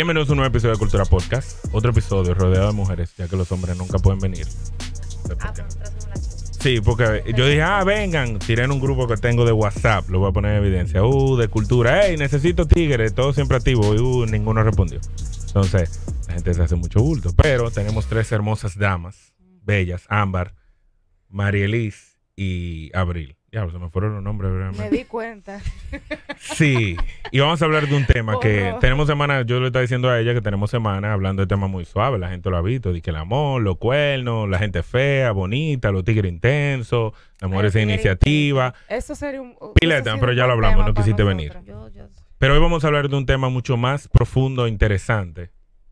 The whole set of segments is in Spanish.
Bienvenidos a un nuevo episodio de Cultura Podcast. Otro episodio rodeado de mujeres, ya que los hombres nunca pueden venir. Ah, pues sí, porque yo dije, ah, vengan, tiré un grupo que tengo de WhatsApp, lo voy a poner en evidencia. Uh, de cultura, hey, necesito tigres, todo siempre activo. Y uh, ninguno respondió. Entonces, la gente se hace mucho bulto. Pero tenemos tres hermosas damas, bellas, Ámbar, Marielis y Abril. Ya, se me fueron los nombres Me di cuenta. Sí, y vamos a hablar de un tema que oh, tenemos semanas, yo le estaba diciendo a ella que tenemos semanas hablando de temas muy suaves, la gente lo ha visto, que el amor, los cuernos, la gente fea, bonita, los tigres intensos, las mujeres sin iniciativa. Eso sería un... Pileta, pero ya lo hablamos, no quisiste venir. Pero hoy vamos a hablar de un tema mucho más profundo e interesante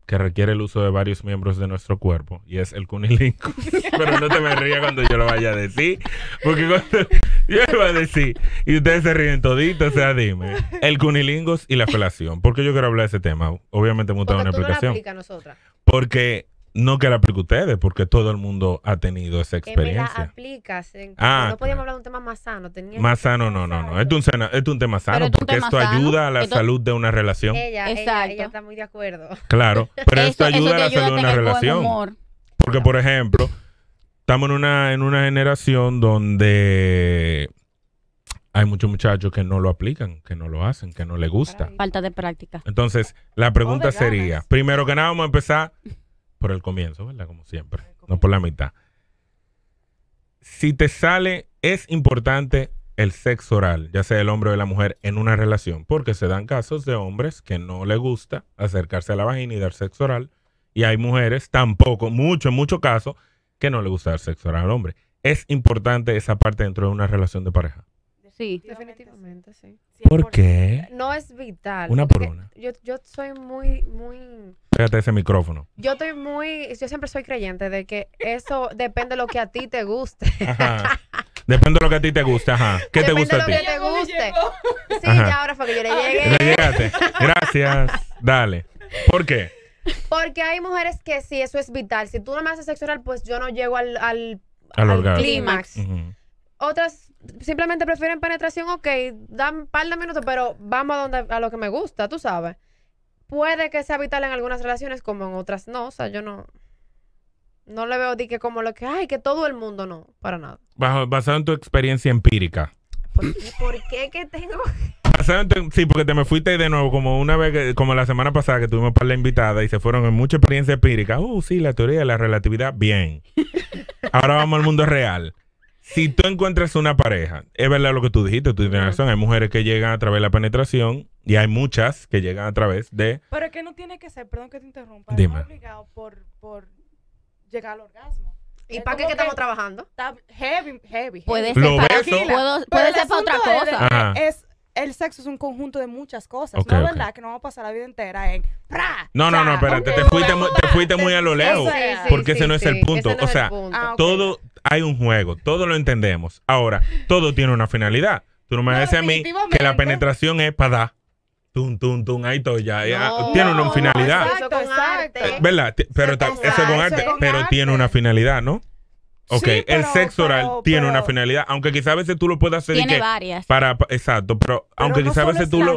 que requiere el uso de varios miembros de nuestro cuerpo y es el cunilingus. Pero no te me rías cuando yo lo vaya a decir, porque cuando yo lo voy a decir y ustedes se ríen toditos, o sea, dime, el cunilingus y la felación, porque yo quiero hablar de ese tema. Obviamente me gusta una explicación. No porque no que la aplique ustedes, porque todo el mundo ha tenido esa experiencia. Que me ah, no podíamos hablar de un tema más sano. más sano, no, no, no. Esto es un, tema sano, porque esto ayuda a la salud de una relación. Ella, Ella, está muy de acuerdo. Claro, pero esto ayuda a la salud de una relación. Porque, por ejemplo, estamos en una, en una generación donde hay muchos muchachos que no lo aplican, que no lo hacen, que no les gusta. Falta de práctica. Entonces, la pregunta sería, primero que nada, vamos a empezar por el comienzo, ¿verdad? Como siempre. No por la mitad. Si te sale, es importante el sexo oral, ya sea el hombre o de la mujer, en una relación, porque se dan casos de hombres que no le gusta acercarse a la vagina y dar sexo oral, y hay mujeres tampoco, mucho, mucho caso casos, que no le gusta dar sexo oral al hombre. Es importante esa parte dentro de una relación de pareja. Sí. Definitivamente, sí. ¿Por qué? No es vital. Una por una. Yo, yo soy muy, muy... Pégate ese micrófono. Yo estoy muy... Yo siempre soy creyente de que eso depende de lo que a ti te guste. Ajá. Depende de lo que a ti te guste, ajá. ¿Qué te gusta a ti? Depende de lo que te guste. Sí, ya ahora fue que yo le ah, llegué. Gracias. Dale. ¿Por qué? Porque hay mujeres que sí, eso es vital. Si tú no me haces sexual, pues yo no llego al, al, al, clímax. Otras simplemente prefieren penetración, ok, dan un par de minutos, pero vamos a, donde, a lo que me gusta, tú sabes. Puede que sea vital en algunas relaciones como en otras no, o sea, yo no... No le veo di como lo que, ay, que todo el mundo no, para nada. basado en tu experiencia empírica. ¿Por qué, que tengo? Basado sí, porque te me fuiste de nuevo, como una vez, como la semana pasada que tuvimos para la invitada y se fueron en mucha experiencia empírica. Uh, sí, la teoría de la relatividad, bien. Ahora vamos al mundo real si tú encuentras una pareja, es verdad lo que tú dijiste, tú tienes razón. Hay mujeres que llegan a través de la penetración y hay muchas que llegan a través de. Pero es que no tiene que ser, perdón que te interrumpa, Dime. no es obligado por, por llegar al orgasmo. ¿Y para qué estamos trabajando? Está heavy, heavy. Puede ser, para, puede ser para otra cosa. Es, el sexo es un conjunto de muchas cosas. no es verdad que no vamos a pasar la vida entera en No, no, no, espérate, te, fuiste, muy, a lo lejos. porque ese no es el punto. o sea, ah, todo hay un juego, todo lo entendemos. Ahora, todo tiene una finalidad. Tú no me dices a mí que la penetración es para dar. Tum, tum, tum, ahí todo ya. tiene una finalidad. ¿Verdad? Pero eso, con arte, pero tiene una finalidad, ¿no? Ok, el sexo oral tiene una finalidad, aunque quizás a veces tú lo puedas hacer. Tiene varias. Para, exacto, pero, aunque quizás a veces tú lo.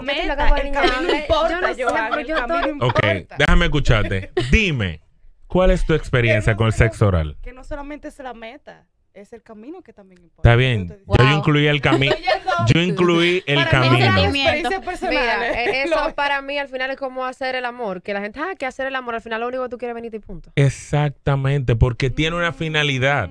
Ok, déjame escucharte. Dime, ¿cuál es tu experiencia con el sexo oral? Que no solamente es la meta, es el camino que también importa. Está bien. Yo incluí el camino. yo incluí el para camino. Mira, eh, eso para mí al final es como hacer el amor. Que la gente, ah, que hacer el amor. Al final lo único que tú quieres venir y punto. Exactamente, porque tiene una mm. finalidad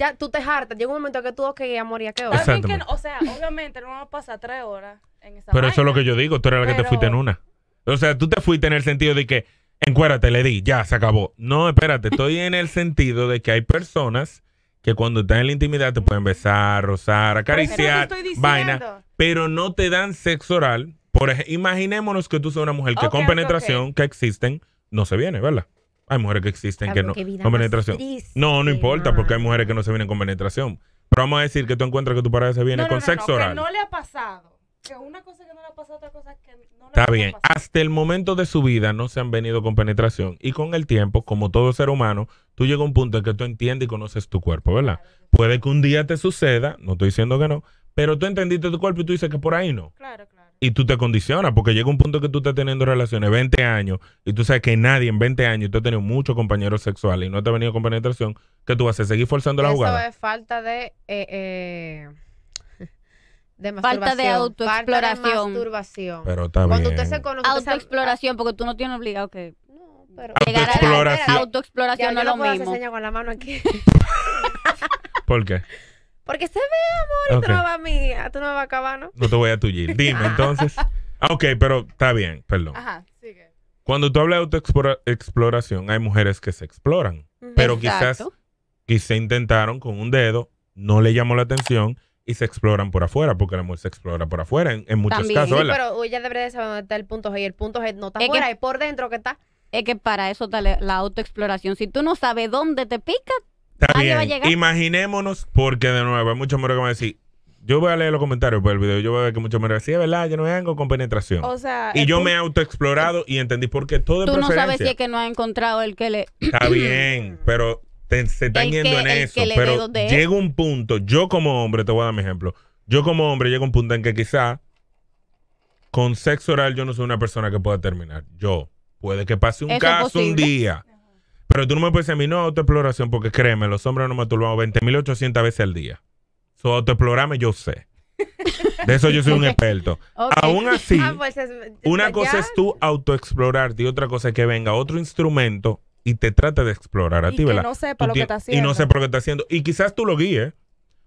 ya tú te hartas. Llega un momento que tú, que amor, ¿ya qué hora? que o sea, obviamente no vamos a pasar tres horas en esa Pero eso es lo que yo digo, tú eres la que te fuiste en una. O sea, tú te fuiste en el sentido de que, encuérate, le di, ya, se acabó. No, espérate, estoy en el sentido de que hay personas que cuando están en la intimidad te pueden besar, rozar, acariciar, vaina, pero no te dan sexo oral. Por imaginémonos que tú seas una mujer que con penetración que existen, no se viene, ¿verdad? Hay mujeres que existen que no. Con penetración. No, no importa, porque hay mujeres que no se vienen con penetración. Pero vamos a decir que tú encuentras que tu pareja se viene con sexo oral. Que no le ha pasado. una cosa que no le ha pasado, otra cosa que no le ha pasado. Está bien. Hasta el momento de su vida no se han venido con penetración. Y con el tiempo, como todo ser humano, tú llegas a un punto en que tú entiendes y conoces tu cuerpo, ¿verdad? Puede que un día te suceda, no estoy diciendo que no, pero tú entendiste tu cuerpo y tú dices que por ahí no. Claro, claro y tú te condicionas, porque llega un punto que tú estás teniendo relaciones 20 años y tú sabes que nadie en 20 años tú has tenido muchos compañeros sexuales y no te ha venido con penetración, que tú vas a seguir forzando la jugada. Eso es falta de. Eh, eh, Falta de autoexploración. Falta de masturbación. Pero también. Cuando usted se conoce. Autoexploración, porque tú no tienes obligado que. No, pero. Autoexploración. Autoexploración no es lo mismo. con la mano aquí. ¿Por qué? Porque se ve, amor, y tú no vas a mí, no ¿no? te voy a tullir. Dime, entonces. Ah, ok, pero está bien, perdón. Ajá, sigue. Cuando tú hablas de autoexploración, hay mujeres que se exploran. Pero quizás, quizás intentaron con un dedo, no le llamó la atención y se exploran por afuera, porque la mujer se explora por afuera en, muchos casos. Sí, pero ella debería saber dónde está el punto G y el punto G no está es es por dentro que está. Es que para eso está la autoexploración. Si tú no sabes dónde te pica, Está bien. Imaginémonos, porque de nuevo, hay muchos hombres que van a decir. Yo voy a leer los comentarios por pues, el video. Yo voy a ver que muchos me dicen, verdad, yo no vengo con penetración. y yo me he autoexplorado y entendí por qué todo es Tú no sabes si es que no ha encontrado el que le... Está bien, pero se están yendo en eso. Pero llega un punto, yo como hombre, te voy a dar mi ejemplo. Yo como hombre llego a un punto en que quizá con sexo oral yo no soy una persona que pueda terminar. Yo. Puede que pase un caso un día. Pero tú no me puedes decir a mí, no autoexploración, porque créeme, los hombres no me masturbamos 20.800 veces al día. So, autoexplorarme yo sé. De eso yo soy un experto. Aún así, ah, pues una cosa es tú autoexplorarte y otra cosa es que venga otro instrumento y te trate de explorar a ti, ¿verdad? Y no sepa lo que está haciendo. Y no sé lo que está haciendo. Y quizás tú lo guíes,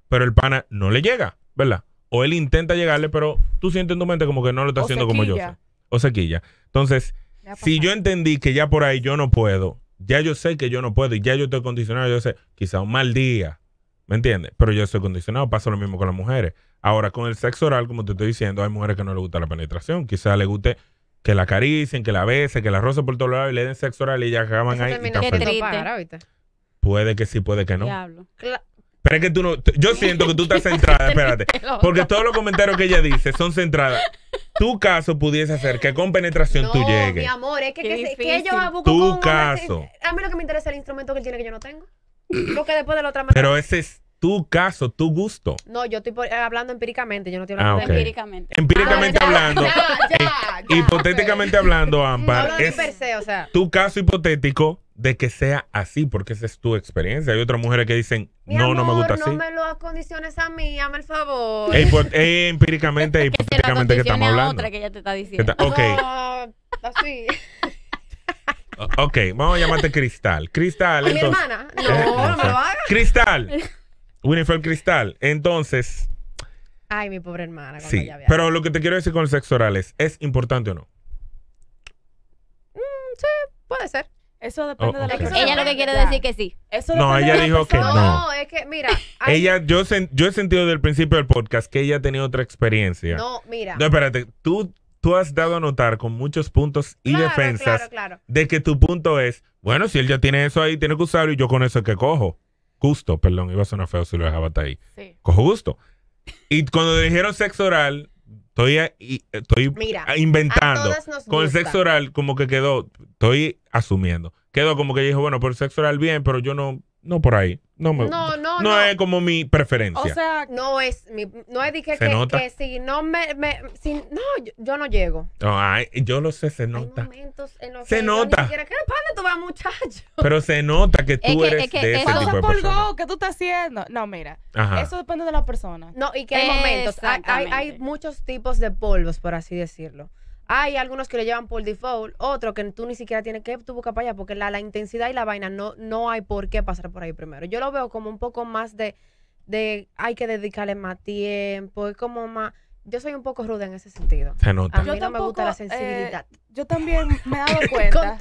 pero el pana no le llega, ¿verdad? O él intenta llegarle, pero tú sientes en tu mente como que no lo está haciendo como yo sé. O sequilla. Entonces, si yo entendí que ya por ahí yo no puedo, ya yo sé que yo no puedo y ya yo estoy condicionado. Yo sé, quizá un mal día, ¿me entiendes? Pero yo estoy condicionado. Pasa lo mismo con las mujeres. Ahora, con el sexo oral, como te estoy diciendo, hay mujeres que no les gusta la penetración. Quizá les guste que la acaricien, que la besen, que la rocen por todos lados y le den sexo oral y ya acaban ahí. Puede que sí, puede que no. Diablo. claro pero es que tú no. Yo siento que tú estás centrada, espérate. Porque todos los comentarios que ella dice son centradas. Tu caso pudiese ser que con penetración tú llegues. Mi amor, es que, que, que yo abuco Tu caso. Eh, a mí lo que me interesa es el instrumento que él tiene que yo no tengo. porque después de la otra manera. Pero ese es tu caso, tu gusto. No, yo estoy eh, hablando empíricamente, yo no tengo ah, nada. empíricamente. Empíricamente ah, hablando. Eh, hipotéticamente hablando, Ampar. es o sea. Tu caso hipotético de que sea así, porque esa es tu experiencia. Hay otras mujeres que dicen, no, no me gusta así. No me lo acondiciones a mí, hazme el favor. Eh, es pues, eh, empíricamente, es hipotéticamente que estamos hablando. otra que ella te está diciendo. ok. así. ok, vamos a llamarte Cristal. Cristal. mi hermana? No, no, me eh, lo hagas. Cristal. Winifred Cristal. Entonces. Ay, mi pobre hermana. Sí, ella había... pero lo que te quiero decir con el sexo oral es, ¿es importante o no? Mm, sí, puede ser. Eso depende oh, de la experiencia. Ella lo que quiere decir que sí. Eso no, ella dijo que no. No, es que, mira. Ella, yo, he sentido desde el principio del podcast que ella ha tenido otra experiencia. No, mira. No, espérate. Tú, tú has dado a notar con muchos puntos y defensas de que tu punto es, bueno, si él ya tiene eso ahí, tiene que usarlo y yo con eso es que cojo. Justo, perdón, iba a sonar feo si lo dejaba ahí. Sí. Cojo gusto. Y cuando dijeron sexo oral, Estoy, estoy inventando. Con el sexo oral, como que quedó, estoy asumiendo. Quedó como que dijo, bueno, por el sexo oral bien, pero yo no, no por ahí. No No, no, no. es como mi preferencia. O sea, no es mi, no es dije que, que si no me, me si, no, yo, no llego. No, ay, yo lo sé, se nota. se nota. ¿Qué pana tú vas, muchacho? Pero se nota que tú es que, eres es que de ese tipo ¿qué tú estás haciendo? No, mira, Ajá. eso depende de la persona. No, y que hay momentos, hay, hay muchos tipos de polvos, por así decirlo. Hay algunos que lo llevan por default, Otro que tú ni siquiera tienes que tu buscar para allá, porque la, intensidad y la vaina no, no hay por qué pasar por ahí primero. Yo lo veo como un poco más de, de hay que dedicarle más tiempo, es como más... Yo soy un poco ruda en ese sentido. A mí no me gusta la eh, sensibilidad. yo también me he dado cuenta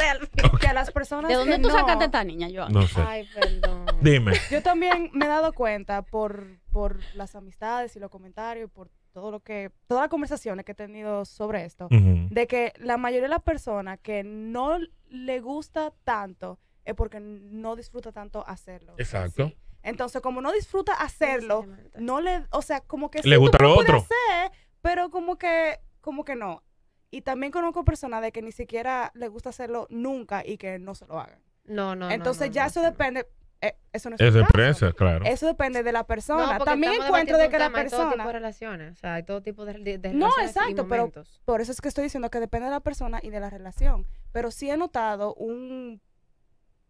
que a las personas ¿De dónde tú sacaste esta niña, yo? No sé. Ay, perdón. Dime. Yo también me he dado cuenta por, por las amistades y los comentarios, por todo lo que, todas las conversaciones que he tenido sobre esto, de que la mayoría de las personas que no le gusta tanto es porque no disfruta tanto hacerlo. Exacto. Entonces, como no disfruta hacerlo, no le, o sea, como que le gusta lo otro. pero como que, como que no. Y también conozco personas de que ni siquiera le gusta hacerlo nunca y que no se lo hagan. No, no. Entonces ya eso depende. Eh, eso no es, claro. Eso depende de la persona. También encuentro de que la persona. Hay todo tipo de relaciones, No, exacto, pero por eso es que estoy diciendo que depende de la persona y de la relación. Pero sí he notado un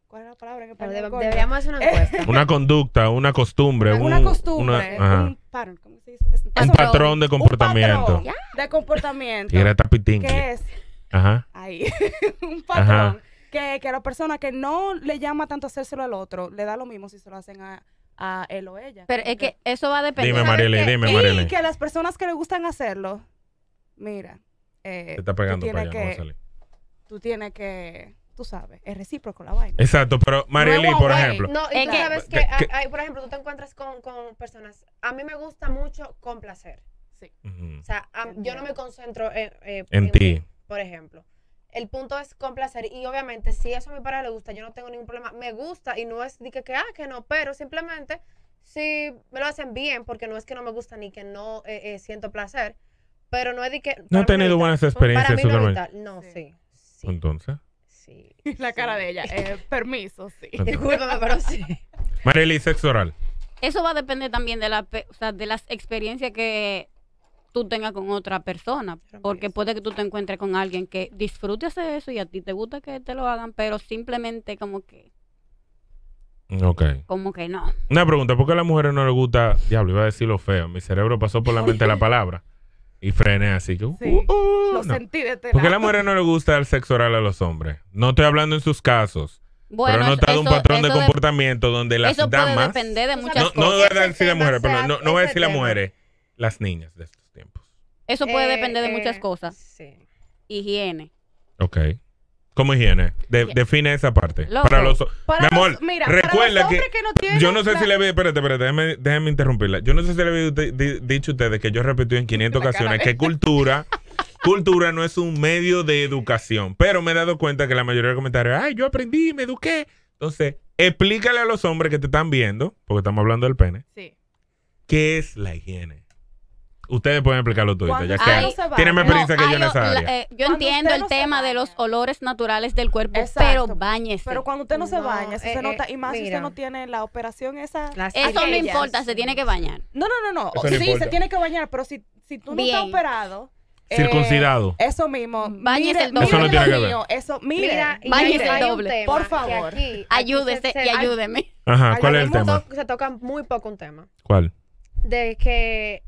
¿Cuál es la palabra? Que deberíamos hacer una encuesta. una conducta, una costumbre. Una, un, costumbre. un, patrón de comportamiento. de comportamiento. ¿Qué es? Ahí. un patrón que, que a la persona que no le llama tanto hacérselo al otro, le da lo mismo si se lo hacen a, él o ella. Pero es que eso va a depender. Dime, Mariela, dime, Mariela. Y que las personas que le gustan hacerlo, mira, eh, Te está pegando tú tienes para que, tú tienes que tú sabes, es recíproco la vaina. Exacto, pero Marieli, por ejemplo. No, y tú sabes que, ah, ah, por ejemplo, tú te encuentras con, personas. A mí me gusta mucho complacer. Sí. O sea, yo no me concentro en eh, ti. Por ejemplo. El punto es complacer y obviamente si eso a mi pareja le gusta, yo no tengo ningún problema. Me gusta y no es de que, que ah, que no, pero simplemente si me lo hacen bien, porque no es que no me gusta ni que no eh, eh, siento placer, pero no es de que... No he tenido buenas experiencias. Para no, no sí. Entonces. Sí. La cara de ella. Eh, permiso, sí. Discúlpame, pero sí. Marily, sexo oral. Eso va a depender también de, la, de las experiencias que tú tengas con otra persona, porque puede que tú te encuentres con alguien que disfrute de eso y a ti te gusta que te lo hagan, pero simplemente como que... Ok. Como que no. Una pregunta, ¿por qué a las mujeres no les gusta, diablo, iba a decir lo feo, mi cerebro pasó por la mente la palabra y frené así uh, uh, lo sentí de este ¿Por qué a las mujeres no les gusta el sexo oral a los hombres? No estoy hablando en sus casos. pero pero está notado un patrón de comportamiento donde las damas. de muchas no, cosas. No voy a decir las mujeres, voy a decir las mujeres, las niñas de eso puede eh, depender de muchas eh, cosas. Sí. Higiene. Ok. ¿Cómo higiene? Define esa parte. Para los, mi amor, recuerda que, yo no sé si le había, espérate, espérate, déjenme interrumpirla. Yo no sé si le había dicho a ustedes que yo repetí en 500 ocasiones que cultura cultura no es un medio de educación. Pero me he dado cuenta que la mayoría de los comentarios, ay, yo aprendí, me eduqué. Entonces, explícale a los hombres que te están viendo, porque estamos hablando del pene, sí. ¿qué es la higiene? ustedes pueden explicarlo todo esto, ya que tienen más experiencia que yo no esa eh, yo entiendo el tema de los olores naturales del cuerpo, pero bañese. Pero cuando usted no se baña, eso eh, se eh, nota, y más si usted no tiene la operación esa. eso me no importa, se tiene que bañar. No, no, no, no. sí, se tiene que bañar, pero si, si tú no estás operado. circuncidado. Eso mismo. Bañese el doble. Eso no tiene que ver. Eso, mira, bañese el doble. Por favor. Ayúdese y ayúdeme. Ajá, ¿cuál es el tema? Se toca muy poco un tema. ¿Cuál? De que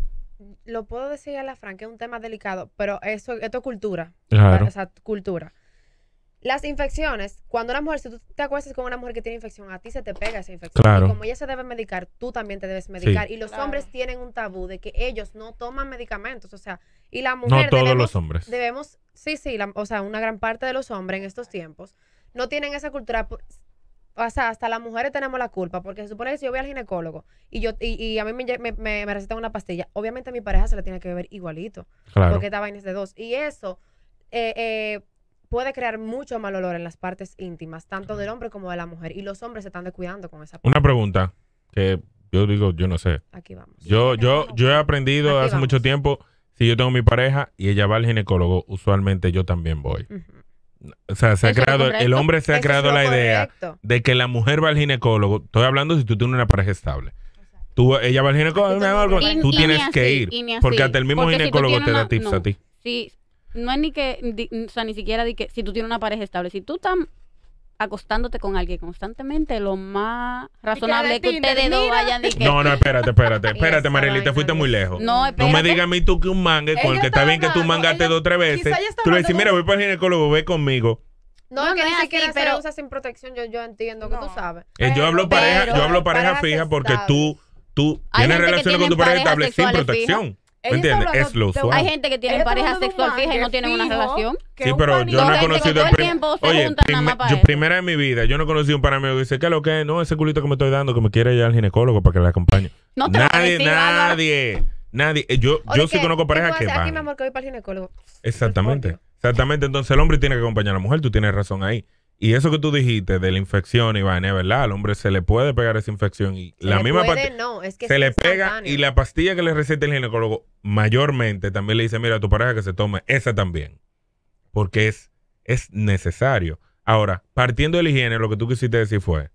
lo puedo decir a la Fran, que es un tema delicado, pero eso, esto es cultura. Claro. O sea, cultura. Las infecciones, cuando una mujer, si tú te acuerdas con una mujer que tiene infección, a ti se te pega esa infección. Claro. Y como ella se debe medicar, tú también te debes medicar. Y los hombres tienen un tabú de que ellos no toman medicamentos. O sea, y la mujer. No todos los hombres. Debemos, sí, sí, o sea, una gran parte de los hombres en estos tiempos no tienen esa cultura o sea, hasta las mujeres tenemos la culpa, porque se supone que si yo voy al ginecólogo y yo y, a mí me, me, me, recetan una pastilla, obviamente mi pareja se la tiene que beber igualito, claro. porque está vainas de dos. Y eso eh, eh, puede crear mucho mal olor en las partes íntimas, tanto del hombre como de la mujer. Y los hombres se están descuidando con esa Una pregunta que yo digo, yo no sé. Aquí vamos. Yo, yo, yo he aprendido hace mucho tiempo, si yo tengo mi pareja y ella va al ginecólogo, usualmente yo también voy. O sea, se ha creado, el hombre se ha creado la idea de que la mujer va al ginecólogo. Estoy hablando si tú tienes una pareja estable. ella va al ginecólogo, tú tienes que ir. Porque hasta el mismo ginecólogo te da tips a ti. Sí, no es ni que, o sea, ni siquiera di que si tú tienes una pareja estable. Si tú estás acostándote con alguien constantemente, lo más razonable que, ustedes no vayan que... No, no, espérate, espérate, espérate, Marilita, te fuiste muy lejos. No, espérate. No me digas a mí tú que un mangue con el que está bien que tú mangaste dos o tres veces. Tú le decís, mira, voy para el ginecólogo, ve conmigo. No, no, que dice que pero se usa sin protección, yo, yo entiendo que tú sabes. Eh, yo hablo pareja, yo hablo pareja fija porque tú, tú tienes relaciones con tu pareja estable sin protección entiendes? Es lo usual. Hay gente que tiene pareja sexual fija y no tienen una relación. Sí, pero yo no he conocido. Oye, yo, primera en mi vida, yo no he conocido un par amigos que dice, ¿qué es lo que No, ese culito que me estoy dando, que me quiere ir al ginecólogo para que le acompañe. nadie, nadie, nadie. Eh, yo, yo sí conozco parejas que. Aquí, Exactamente. Exactamente. Entonces el hombre tiene que acompañar a la mujer, tú tienes razón ahí. Y eso que tú dijiste de la infección, Iván, es verdad, al hombre se le puede pegar esa infección. Y la misma puede, se le pega y la pastilla que le receta el ginecólogo mayormente también le dice, mira, a tu pareja que se tome esa también. Porque es, es necesario. Ahora, partiendo de higiene, lo que tú quisiste decir fue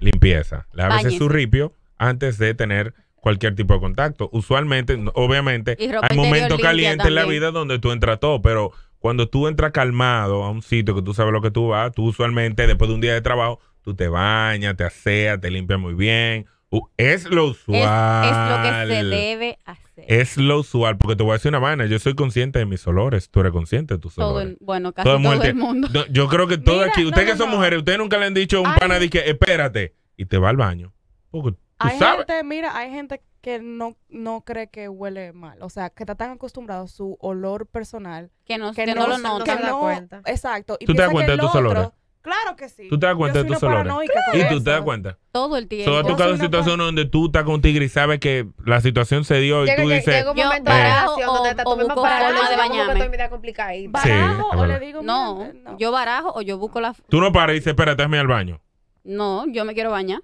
limpieza. veces su ripio antes de tener cualquier tipo de contacto. Usualmente, obviamente, hay momentos calientes en la vida donde tú entras todo, pero cuando tú entras calmado a un sitio que tú sabes lo que tú vas, tú usualmente después de un día de trabajo, tú te bañas, te aseas, te limpias muy bien. Uh, es lo usual. Es, lo que se debe hacer. Es lo usual, porque te voy a decir una vaina, yo soy consciente de mis olores, tú eres consciente de tus olores. bueno, casi todo, el mundo. yo creo que todo aquí, ustedes que son mujeres, ustedes nunca le han dicho a un pana de que espérate y te va al baño. Porque Tú hay gente, mira, hay gente que no, no cree que huele mal. O sea, que está tan acostumbrado a su olor personal. Que no, lo nota. no, se da cuenta. Exacto. Y ¿Tú te das cuenta de tus otro, olores? Claro que sí. ¿Tú te das cuenta de tus olores? ¿Y tú te das cuenta? Todo el tiempo. Todo ha tocado situación donde tú estás con un tigre y sabes que la situación se dio y tú dices... Llega un momento yo, o, donde o, o busco forma de bañarme. ¿Barajo o le digo... No, yo barajo o yo busco la... Tú no paras y dices, espérate, hazme al baño. No, yo me quiero bañar.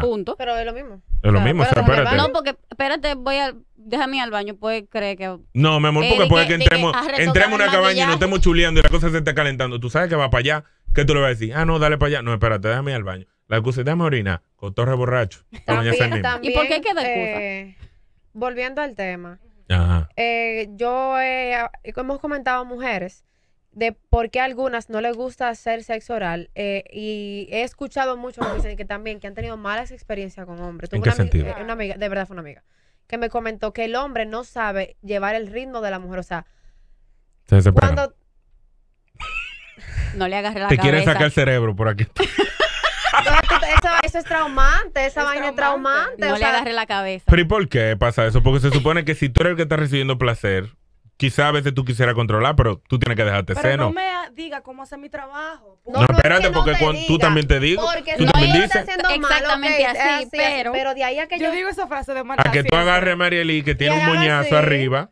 Punto. Pero es lo mismo. Es lo mismo, espérate. No, porque, espérate, voy a, déjame ir al baño, puede creer que... No, mi amor, porque puede que, entremos, entremos en una cabaña y nos estemos chuleando y la cosa se está calentando. Tú sabes que va para allá, que tú le vas a decir? Ah, no, dale para allá. No, espérate, déjame ir al baño. La excusa es, déjame orinar, cotorre borracho. ¿Y por qué queda excusa? Eh, volviendo al tema. Ajá. Eh, yo, hemos comentado mujeres de por qué a algunas no les gusta hacer sexo oral. Eh, y he escuchado mucho que dicen que también que han tenido malas experiencias con hombres. ¿En eh, una, Amiga, de verdad fue una amiga, que me comentó que el hombre no sabe llevar el ritmo de la mujer. O sea, cuando... No le agarre la cabeza. Te quiere sacar el cerebro por aquí. Eso, es traumante, esa vaina es traumante. No le agarré la cabeza. ¿Pero por qué pasa eso? Porque se supone que si tú eres el que está recibiendo placer, Quizás a veces tú quisieras controlar, pero tú tienes que dejarte pero No me diga cómo hacer mi trabajo. No, espérate, porque tú también te digo. Porque tú no también dices. Exactamente así, pero, pero de ahí a que yo, yo digo esa frase de Marta. A que tú agarres a Marielí, que tiene un moñazo arriba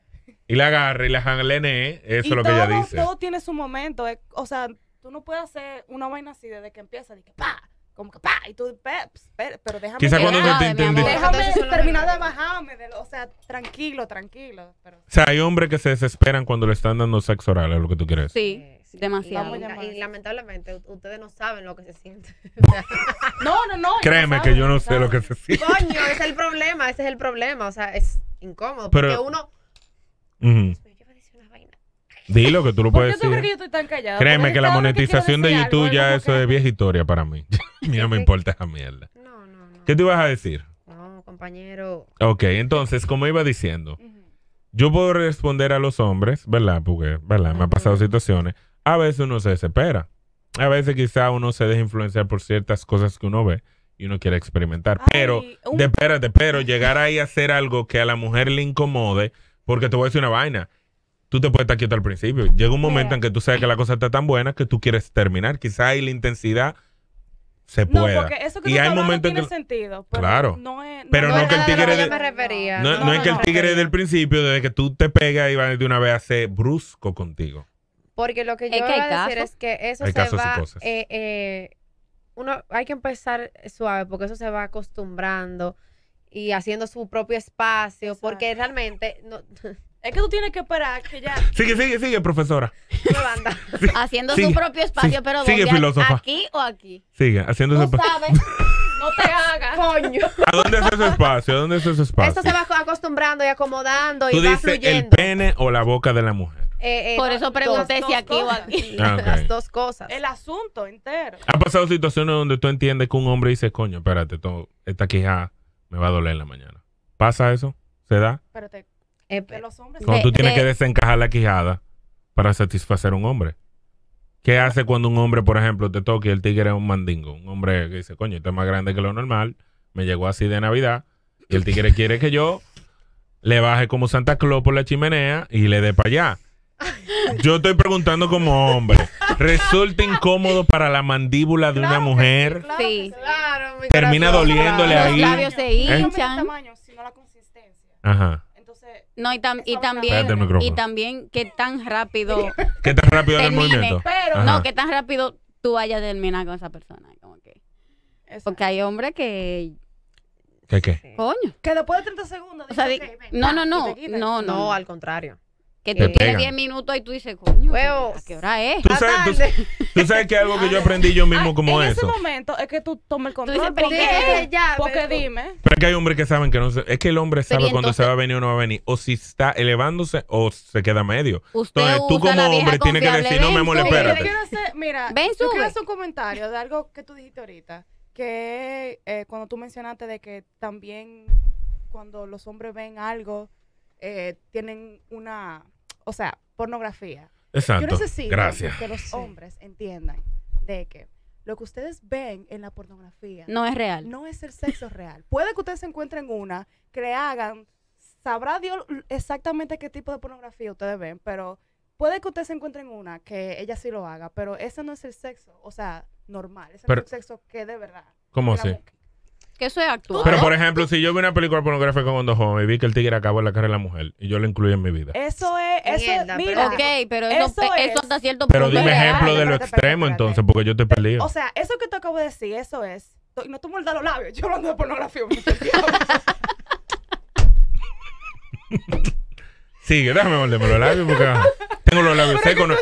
y la agarre y la janglene, eso es lo que ella dice. Todo tiene su momento, eh, o sea, tú no puedes hacer una vaina así desde que empieza, de que pa como que pa y tú peps, pero déjame quizá cuando te entendí déjame terminar de bajarme de, o sea tranquilo tranquilo o sea hay hombres que se desesperan cuando le están dando sexo oral es lo que tú quieres sí demasiado. Y, lamentablemente ustedes no saben lo que se siente. no, no, no. Créeme que yo no, sé lo que se siente. Coño, ese es el problema, ese es el problema. O sea, es incómodo. porque uno. Dilo que tú lo puedes decir. que yo estoy tan callado? Créeme que la monetización de YouTube ya eso es vieja historia para mí. Mira, no me importa esa mierda. No, no, ¿Qué te ibas a decir? No, compañero. Ok, entonces, como iba diciendo, yo puedo responder a los hombres, ¿verdad? Porque, ¿verdad? Me ha pasado situaciones. A veces uno se desespera. A veces quizá uno se deja influenciar por ciertas cosas que uno ve y uno quiere experimentar. pero, pero llegar ahí a hacer algo que a la mujer le incomode, porque te voy a decir una vaina tú te puedes estar quieto al principio. Llega un momento en que tú sabes que la cosa está tan buena que tú quieres terminar. Quizá ahí la intensidad se pueda. y hay momentos no tiene que... claro. No es, pero no, es que el tigre... Refería, no, es que el tigre del principio, desde que tú te pegas y van de una vez a ser brusco contigo. Porque lo que yo decir es que eso se va... Eh, eh, uno, hay que empezar suave porque eso se va acostumbrando y haciendo su propio espacio. Porque realmente... No, Es que tú tienes que esperar que ya. Sigue, sigue, sigue, profesora. haciendo su propio espacio, pero sigue, filósofa. aquí o aquí. Sigue, haciendo su espacio. sabes. No te hagas. Coño. ¿A dónde es ese espacio? ¿A dónde es ese espacio? Esto se va acostumbrando y acomodando y ¿Tú va dices fluyendo. ¿El pene o la boca de la mujer? Eh, eh, Por eso pregunté si aquí o aquí. Ah, las dos cosas. El asunto entero. ¿Ha pasado situaciones donde tú entiendes que un hombre dice, coño, espérate, todo, esta ya me va a doler en la mañana? ¿Pasa eso? ¿Se da? Pero eh, cuando tú tienes que desencajar la quijada para satisfacer a un hombre. ¿Qué hace cuando un hombre, por ejemplo, te toque y el tigre es un mandingo? Un hombre que dice, coño, este es más grande que lo normal, me llegó así de Navidad y el tigre quiere que yo le baje como Santa Claus por la chimenea y le dé para allá. Yo estoy preguntando como hombre. ¿Resulta incómodo para la mandíbula de una mujer? sí. Claro, Termina doliéndole ahí. Los labios se hinchan. sino la consistencia. Ajá. No, y, también y también qué tan rápido qué tan rápido termine el Pero, no, qué tan rápido tú vayas a terminar con esa persona, como que. Porque hay hombres que ¿Qué qué? Coño. Que después de 30 segundos no, no, no, no, no, no, al contrario. Que tú tienes 10 minutos y tú dices, coño, ¿a qué hora es? ¿Tú sabes, tú, que algo que yo aprendí yo mismo como eso. En ese momento es que tú tomas el control. porque, porque dime. Pero es que hay hombres que saben que no se, Es que el hombre sabe cuando se va a venir o no va a venir. O si está elevándose o se queda medio. Usted entonces tú como hombre tienes que decir, no, me molestes. espérate. mira, ven, yo quiero hacer un comentario de algo que tú dijiste ahorita. Que eh, cuando tú mencionaste de que también cuando los hombres ven algo eh, tienen una, o sea, pornografía. Exacto. Yo necesito Gracias. que los hombres entiendan de que lo que ustedes ven en la pornografía no es real. No es el sexo real. Puede que ustedes se encuentren una que le hagan, sabrá Dios exactamente qué tipo de pornografía ustedes ven, pero puede que ustedes se encuentren una que ella sí lo haga, pero ese no es el sexo, o sea, normal. Ese es el sexo que de verdad. ¿Cómo así? eso es actual. Pero, por ejemplo, si yo vi una película pornográfica cuando joven y vi que el tigre acabó en la cara de la mujer y yo lo incluí en mi vida. Eso es. Eso, es, mira, ok, pero eso, eso, eh, es, hasta cierto punto. Pero dime ejemplo de lo extremo entonces, porque yo te perdí. O sea, eso que te acabo de decir, eso es. No te muerdas los labios, yo hablando de pornografía. Sigue, déjame morderme los labios porque. tengo los labios secos. No,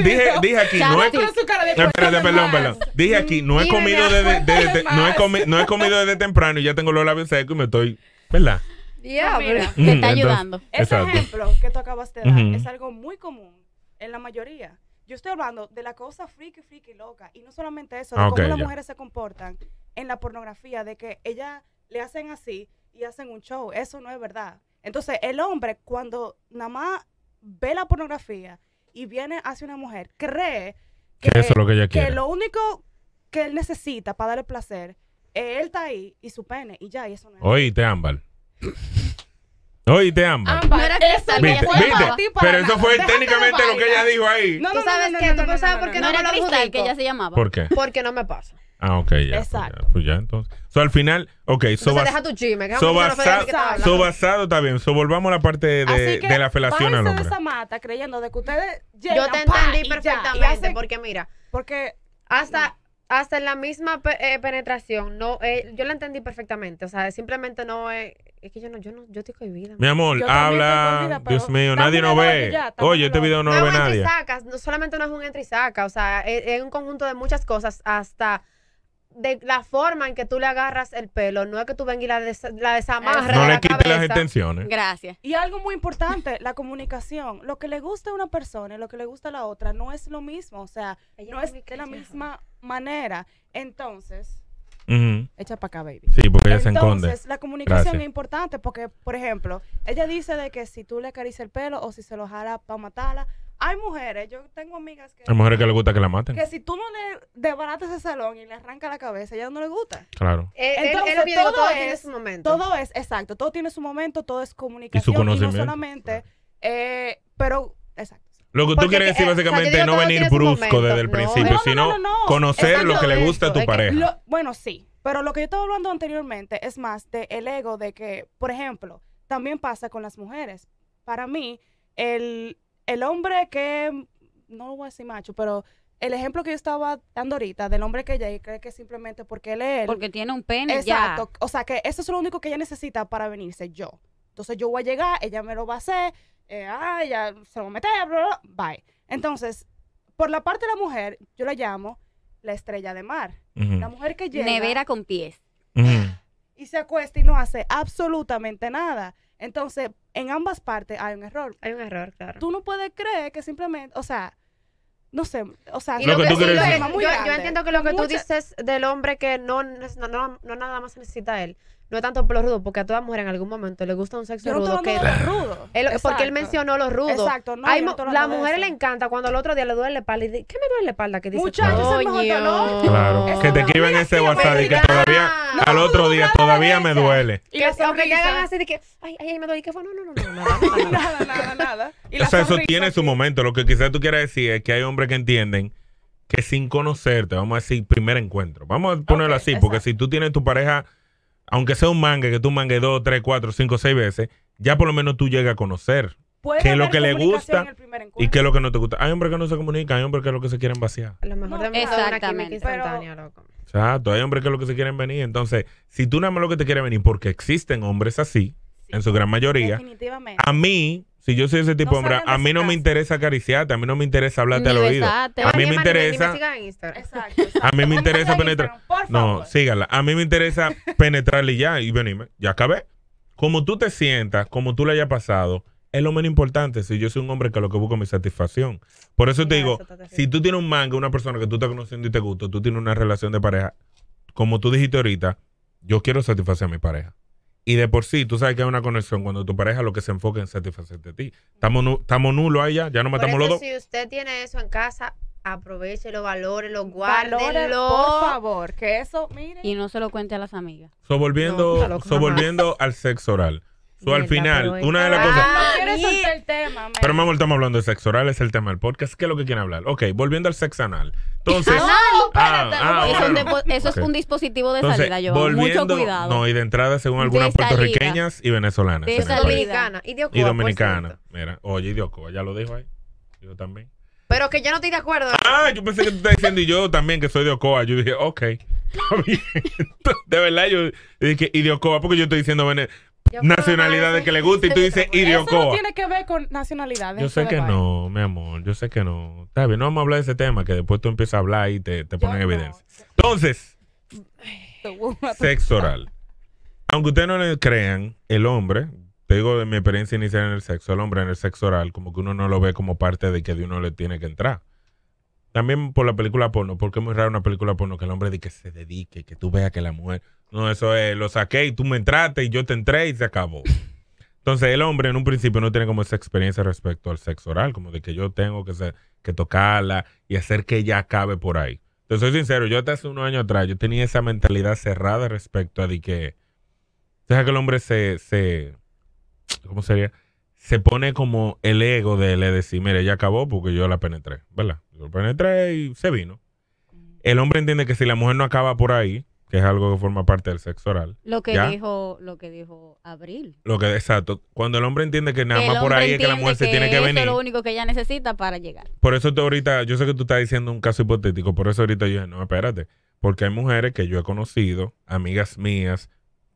dije, dije aquí, no he, perdón, perdón. Dije aquí, no he comido desde, no, he no he comido desde temprano y ya tengo los labios secos y me estoy, ¿verdad? Yeah, mira, mm, te está ayudando. ese ejemplo que tú acabas de dar es algo muy común en la mayoría. Yo estoy hablando de la cosa friki, friki, loca. Y no solamente eso, de ah, cómo las mujeres se comportan en la pornografía, de que ellas le hacen así y hacen un show. Eso no es verdad. Entonces, el hombre, cuando nada más ve la pornografía y viene hacia una mujer, cree que, lo único que él necesita para darle placer, él está ahí y su pene y ya, y eso no es. Oíste, Ámbar. Oíste, Ámbar. Pero eso fue técnicamente lo que ella dijo ahí. No, ¿Tú sabes que sabes por qué no, me no, no, no, no, no, Ah, ok, pues ya. Exacto. Pues ya, entonces. So, al final, ok. So, deja tu chisme, so basado está bien. So, volvamos a la parte de, de la felación al hombre. de esa mata creyendo de que ustedes Yo te entendí perfectamente, porque mira. Porque. Hasta. Hasta en la misma eh, penetración, no, eh, yo la entendí perfectamente. O sea, simplemente no es. Eh, es que yo no, yo no, yo estoy cohibida. Mi amor, habla. Dios mío, nadie no ve. Oye, este video no, lo ve nadie. no, solamente no es un entre y saca. O sea, es un conjunto de muchas cosas. Hasta de la forma en que tú le agarras el pelo, no es que tú vengas y la, la desamarras. No le quites las intenciones Gracias. Y algo muy importante, la comunicación. Lo que le gusta a una persona y lo que le gusta a la otra no es lo mismo, o sea, no es de la misma manera. Entonces, Echa para acá, baby. Sí, porque ella se enconde. la comunicación es importante porque, por ejemplo, ella dice de que si tú le acaricias el pelo o si se lo jala para matarla, hay mujeres, yo tengo amigas que... Hay mujeres que le gusta que la maten. Que si tú no le desbaratas el salón y le arranca la cabeza, ya no le gusta. Claro. Eh, Entonces, todo, es, tiene su momento. Todo es, exacto, todo tiene su momento, todo es comunicación. Y su conocimiento. no solamente, eh, pero, exacto. Lo que tú quieres decir básicamente es no venir brusco desde el principio, sino conocer lo que le gusta a tu pareja. bueno, sí, pero lo que yo estaba hablando anteriormente es más de el ego de que, por ejemplo, también pasa con las mujeres. Para mí, el el hombre que, no lo voy a decir macho, pero el ejemplo que yo estaba dando ahorita del hombre que ella cree que simplemente porque él es... Porque tiene un pene. Exacto. O sea, que eso es lo único que ella necesita para venirse yo. Entonces yo voy a llegar, ella me lo va a hacer, eh, ah, ella se lo mete, bla bla, bla, bye. Entonces, por la parte de la mujer, yo la llamo la estrella de mar. La mujer que llega... Nevera con pies. Y se acuesta y no hace absolutamente nada. Entonces, en ambas partes hay un error. Hay un error, claro. Tú no puedes creer que simplemente, o sea, no sé, o sea, yo, entiendo que lo que tú dices del hombre que no, no nada más necesita él, no es tanto por los rudos, porque a toda mujer en algún momento le gusta un sexo rudo. Que, rudo. porque él mencionó los rudos. Exacto, no, la mujer le encanta cuando al otro día le duele la espalda. Y ¿Qué me duele la espalda? Que dice, Muchachos, ¿no? Claro. que te escriben ese WhatsApp y que todavía, al otro día, todavía me duele. Y que, o hagan así de que, ay, ay, me duele. ¿Qué fue? No, no, no, nada, nada, nada, o sea, eso tiene su momento. Lo que quizás tú quieras decir es que hay hombres que entienden que sin conocerte, vamos a decir primer encuentro. Vamos a ponerlo así, porque si tú tienes tu pareja aunque sea un mangue, que tú mangues dos, tres, cuatro, cinco, seis veces, ya por lo menos tú llegas a conocer qué es lo que le gusta y qué es lo que no te gusta. Hay hombres que no se comunican, hay hombres que es lo que se quieren vaciar. lo mejor exactamente. loco. Exacto, hay hombres que es lo que se quieren venir. Entonces, si tú nada más lo que te quiere venir, porque existen hombres así, en su gran mayoría, a mí si yo soy ese tipo de hombre, a mí no me interesa acariciarte, a mí no me interesa hablarte al oído. A mí me interesa. A mí me interesa penetrar. No, sígala. A mí me interesa penetrarle ya y venirme. Ya acabé. Como tú te sientas, como tú le hayas pasado, es lo menos importante. Si yo soy un hombre que lo que busco es mi satisfacción. Por eso te digo, si tú tienes un manga, una persona que tú estás conociendo y te gusta, tú tienes una relación de pareja, como tú dijiste ahorita, yo quiero satisfacer a mi pareja. Y de por sí, tú sabes que hay una conexión cuando tu pareja lo que se enfoca en satisfacer de ti. Estamos, estamos nulos allá, ya, no matamos los dos. Si usted tiene eso en casa, aproveche lo valórelo, lo Valore, por favor, que eso, mire. Y no se lo cuente a las amigas. So, volviendo, so, volviendo al sexo oral. So, al final, una de este las cosas. Ah, pero, mamá, estamos hablando de sexo oral, es el tema del podcast. ¿Qué es lo que quieren hablar? Ok, volviendo al sexo anal. Entonces. Ah, ah, eso es un dispositivo de salida, yo. Mucho cuidado. No, y de entrada, según algunas puertorriqueñas y venezolanas. dominicana. Y, de y dominicana. Mira, oye, y de ya lo dijo ahí. Yo también. Pero que yo no estoy de acuerdo. Ah, yo pensé que tú estás diciendo, y yo también, que soy de Ocoa. Yo dije, ok. de verdad, yo dije, y de Ocoa, porque yo estoy diciendo nacionalidades de que le gusta y tú este dices Iriocoa. Eso no tiene que ver con nacionalidades. Yo sé pues, que no, mi amor, yo sé que no. Está bien, no vamos a hablar de ese tema que después tú empiezas a hablar y te, ponen evidencia. Entonces, sexo oral. Aunque ustedes no le crean, el hombre, te digo de mi experiencia inicial en el sexo, el hombre en el sexo oral, como que uno no lo ve como parte de que de uno le tiene que entrar. También por la película porno, porque es muy raro una película porno que el hombre de que se dedique, que tú veas que la mujer. No, eso es, lo saqué y tú me entraste y yo te entré y se acabó. Entonces el hombre en un principio no tiene como esa experiencia respecto al sexo oral, como de que yo tengo que, que tocarla y hacer que ella acabe por ahí. Entonces, soy sincero, yo hasta hace unos años atrás yo tenía esa mentalidad cerrada respecto a de que deja que el hombre se, ¿cómo sería? Se pone como el ego de le decir, mire, ella acabó porque yo la penetré, ¿verdad? Yo la penetré y se vino. El hombre entiende que si la mujer no acaba por ahí, que es algo que forma parte del sexo oral. Lo que dijo, lo que dijo Abril. Lo que, exacto. Cuando el hombre entiende que nada más por ahí es que la mujer se tiene que venir. es lo único que ella necesita para llegar. Por eso tú ahorita, yo sé que tú estás diciendo un caso hipotético, por eso ahorita yo dije, no, espérate, porque hay mujeres que yo he conocido, amigas mías,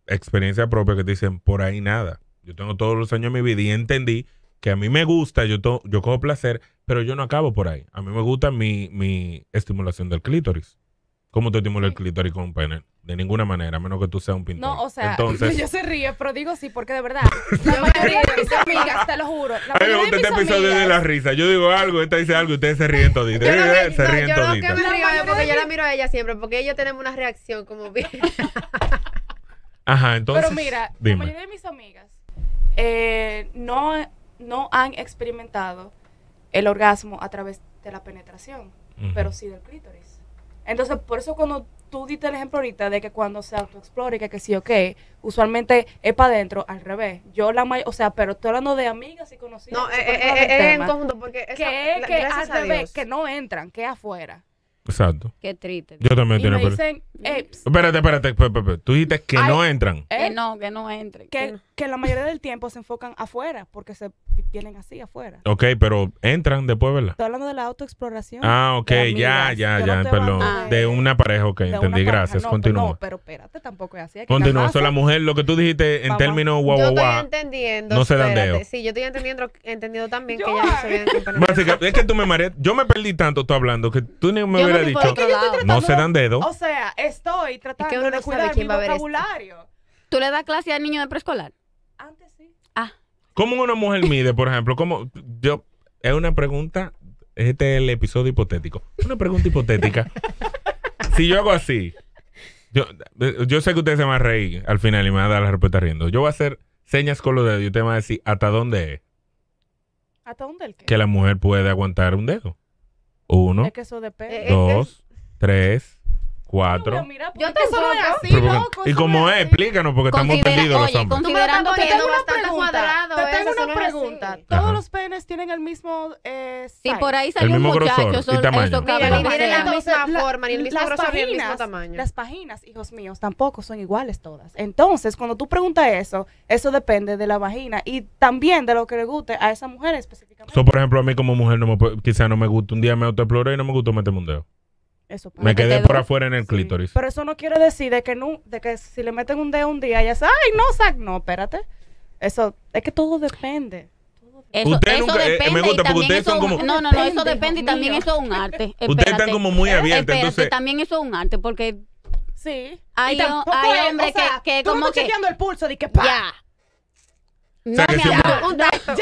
experiencia propia, que te dicen, por ahí nada. Yo tengo todos los años de mi vida y entendí que a mí me gusta, yo, yo cojo placer, pero yo no acabo por ahí. A mí me gusta mi, mi estimulación del clítoris. ¿Cómo te estimula el clítoris con un pene? De ninguna manera, a menos que tú seas un pintor. No, o sea, Entonces, yo se ríe, pero digo sí, porque de verdad, la mayoría de mis amigas, te lo juro. La a te Usted gusta de la risa. Yo digo algo, esta dice algo y ustedes se ríen toditos. yo No, que me río porque yo la miro a ella siempre, porque ellos tenemos una reacción como bien. Ajá, entonces. Pero mira, la mayoría de mis amigas eh, no, no han experimentado el orgasmo a través de la penetración, pero sí del clítoris. Entonces, por eso cuando tú diste el ejemplo ahorita de que cuando se autoexplora y que, que sí, ok, usualmente es para adentro, al revés. Yo la mayor, o sea, pero estoy hablando de amigas y conocidas. No, es eh, eh, eh, en conjunto, porque esa, que, que al revés, que no entran, que afuera. Exacto. Qué triste. Yo también tengo tenía me dicen, eh, espérate, espérate, espérate, Tú dijiste que no entran. Eh, que no, que no entren. Que, que, la mayoría del tiempo se enfocan afuera, porque se vienen así afuera. Ok, pero entran después, ¿verdad? Estoy hablando de la autoexploración. Ah, ok, ya, ya, ya, perdón. Ah, de eh, una pareja, ok, entendí. Gracias, no, No, pero espérate, tampoco es así. Es continúa, es la mujer, lo que tú dijiste en términos guau, Yo estoy entendiendo. No se dan Sí, yo estoy entendiendo, Entendido también que ya no se Básicamente, Es que tú me mareas. Yo me perdí tanto tú hablando que tú ni me no se dan dedo. O sea, estoy tratando de cuidar mi vocabulario. ¿Tú le das clase al niño de preescolar? Antes sí. Ah. ¿Cómo una mujer mide, por ejemplo? Como yo, es una pregunta, este es el episodio hipotético. Una pregunta hipotética. si yo hago así, yo, sé que usted se va a reír al final y me va a dar la respuesta riendo. Yo voy a hacer señas con los dedos y usted me va a decir hasta dónde es. ¿Hasta dónde el qué? Que la mujer puede aguantar un dedo. Uno. Eh, eh, Dos, eh. tres, Cuatro. yo te soy así, Y como es, explícanos porque estamos perdidos oye, los hombres. Considerando que no bastante cuadrado. Te tengo una pregunta. Todos los penes tienen el mismo eh, por ahí salió el un muchacho. Son, y tamaño. tienen la misma forma, ni el mismo grosor, ni el mismo tamaño. Las páginas, hijos míos, tampoco son iguales todas. Entonces, cuando tú preguntas eso, eso depende de la vagina y también de lo que le guste a esa mujer específicamente. So, por ejemplo, a mí como mujer no me, quizá no me guste Un día me autoexploré y no me gustó meterme un dedo. Eso Me quedé por afuera en el clítoris. Pero eso no quiere decir de que, no, de que si le meten un dedo un día, ya es, ay, no, Zach, no, espérate. Eso, es que todo depende. Eso, eso eh, depende, me gusta porque ustedes son como... No, no, no, eso depende y también eso es un arte. ustedes están como muy abiertos, entonces... también eso es un arte porque... Sí. Hay, hay que, que como estás que... chequeando el pulso de que... pa. No, un tacto,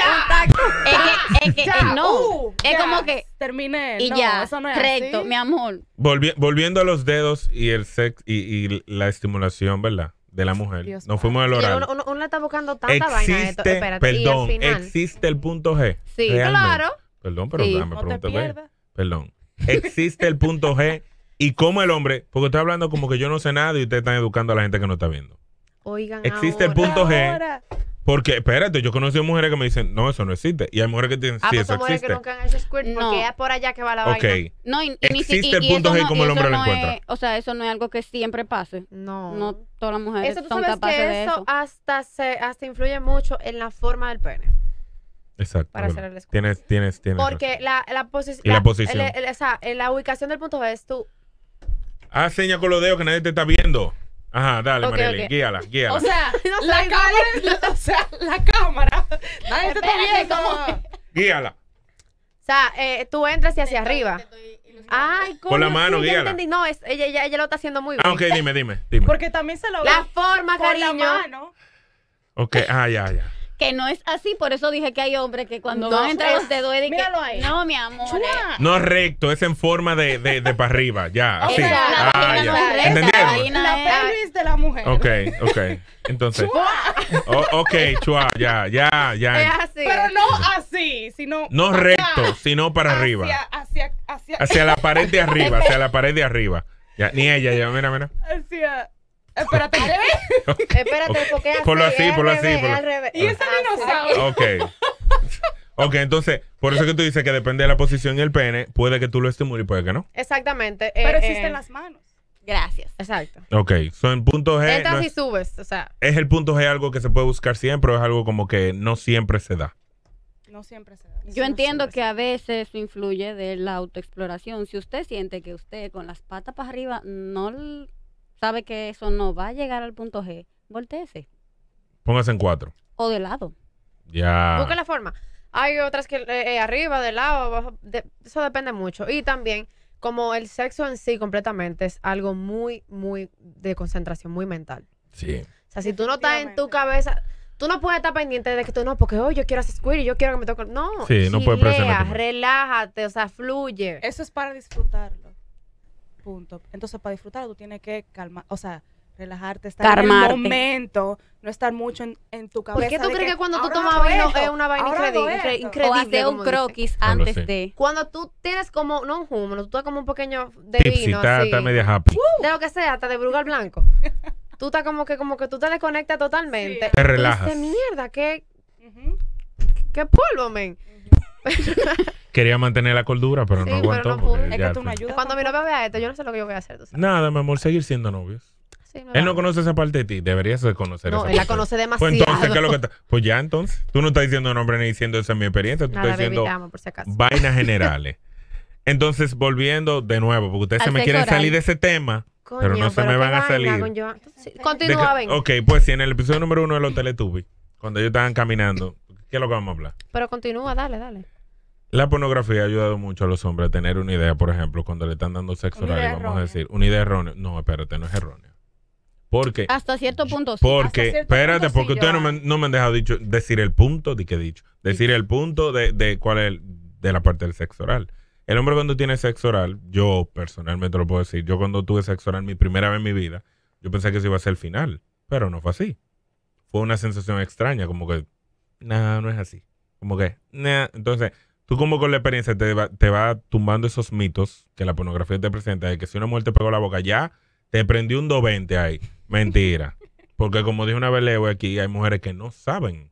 Es que, es que no. Uh, es como que. terminé Y ya. Eso recto, mi amor. volviendo a los dedos y el sex y, la estimulación, ¿verdad? De la mujer. Nos fuimos al oral. Uno, está buscando tanta vaina. Esto. perdón, existe el punto G. Sí, claro. Perdón, pero dame, pues. Perdón. Existe el punto G y cómo el hombre. Porque estoy hablando como que yo no sé nada y ustedes están educando a la gente que no está viendo. Oigan, existe el punto G. Porque, espérate, yo conocí mujeres que me dicen, no, eso no existe. Y hay mujeres que dicen, ah, sí, pues eso mujeres que nunca han hecho squirt no. porque es por allá que va la vaina. No, y, ni existe el punto G como el hombre lo encuentra. o sea, eso no es algo que siempre pase. No. No todas las mujeres eso, ¿tú son sabes que eso. hasta, se, hasta influye mucho en la forma del pene. Exacto. Para hacer el squirt. Tienes, tienes, tienes. Porque la, la, y la, posición. o sea, la ubicación del punto G es tú. Haz seña con los dedos que nadie te está viendo. Ajá, dale, okay, guíala, guíala. O sea, la, cámara, o sea la cámara. Nadie te está viendo. Como... Guíala. O sea, eh, tú entras y hacia arriba. Ay, Con la mano, guíala. Entendí. No, es, ella, ella, lo está haciendo muy ah, bien. Ah, ok, dime, dime, dime. Porque también se lo La forma, con cariño. La mano. Ok, ah, ya, ya que no es así, por eso dije que hay hombres que cuando no, van entrar los dedos es míralo No, mi amor. Eh. No es recto, es en forma de, de, de para arriba, ya, así. La ah, ya. ¿Entendieron? La, pelvis de la mujer. Ok, ok. Entonces. Chua. Oh, ok, chua, ya, ya, ya. Es así. Pero no así, sino No hacia, recto, sino para arriba. Hacia, hacia, hacia la pared de arriba, hacia la pared de arriba. Ya, ni ella, ya, mira, mira. Hacia eh, Espérate, Espérate, porque es lo así, por lo así. Y ese ah, dinosaurio. Ok. Ok, entonces, por eso que tú dices que depende de la posición y el pene, puede que tú lo estimules y puede que no. Exactamente. Eh, pero existen eh, las manos. Gracias. Exacto. Ok, son puntos G. Entras sí subes, o sea. ¿Es el punto G algo que se puede buscar siempre o es algo como que no siempre se da? No siempre se da. Yo entiendo que a veces influye de la autoexploración. Si usted siente que usted con las patas para arriba no sabe que eso no va a llegar al punto G, volteese. Póngase en cuatro. O de lado. Ya. Busca la forma. Hay otras que eh, eh, arriba, de lado, abajo. eso depende mucho. Y también, como el sexo en sí completamente es algo muy, muy de concentración, muy mental. Sí. O sea, si tú no estás en tu cabeza, tú no puedes estar pendiente de que tú no, porque hoy oh, yo quiero hacer squirt yo quiero que me toque. No. Sí, no puedes relájate, o sea, fluye. Eso es para disfrutarlo punto. Entonces, para disfrutarlo, tú tienes que calmar, o sea, relajarte, estar en el momento, no estar mucho en, tu cabeza. ¿Por qué tú crees que, cuando tú tomas vino es una vaina increíble, increíble? O un croquis antes de. Cuando tú tienes como, no un humo, tú estás como un pequeño de vino. Está, así, está media happy. De lo que sea, hasta de brugal blanco. tú estás como que, como que tú te desconectas totalmente. Te relajas. Dices, mierda, qué, qué polvo, men. Quería mantener la cordura, pero no aguantó. Cuando mi novio vea esto, yo no sé lo que yo voy a hacer. Nada, mi amor, seguir siendo novios. él no conoce esa parte de ti, deberías de conocer no, él la conoce pues demasiado. Pues ya entonces, tú no estás diciendo nombre ni diciendo esa es mi experiencia, tú estás diciendo vainas generales. entonces, volviendo de nuevo, porque ustedes se me quieren salir de ese tema, pero no se me van a salir. continúa, ven. Ok, pues si en el episodio número uno de los Teletubbies, cuando ellos estaban caminando, ¿qué es lo que vamos a hablar? Pero continúa, dale, dale. La pornografía ha ayudado mucho a los hombres a tener una idea, por ejemplo, cuando le están dando sexo oral, vamos a decir, una idea errónea. No, espérate, no es errónea. Porque. Hasta cierto punto sí. Porque, espérate, porque ustedes no, me, han dejado dicho, decir el punto de qué he dicho. Decir el punto de, cuál es de la parte del sexo oral. El hombre cuando tiene sexo oral, yo personalmente lo puedo decir, yo cuando tuve sexo oral mi primera vez en mi vida, yo pensé que se iba a ser el final, pero no fue así. Fue una sensación extraña, como que, nada, no es así. Como que, nah. Entonces, Tú como con la experiencia te va, te va tumbando esos mitos que la pornografía te presenta de que si una mujer te pegó la boca ya te prendió un 20 ahí. Mentira. Porque como dije una vez aquí, hay mujeres que no saben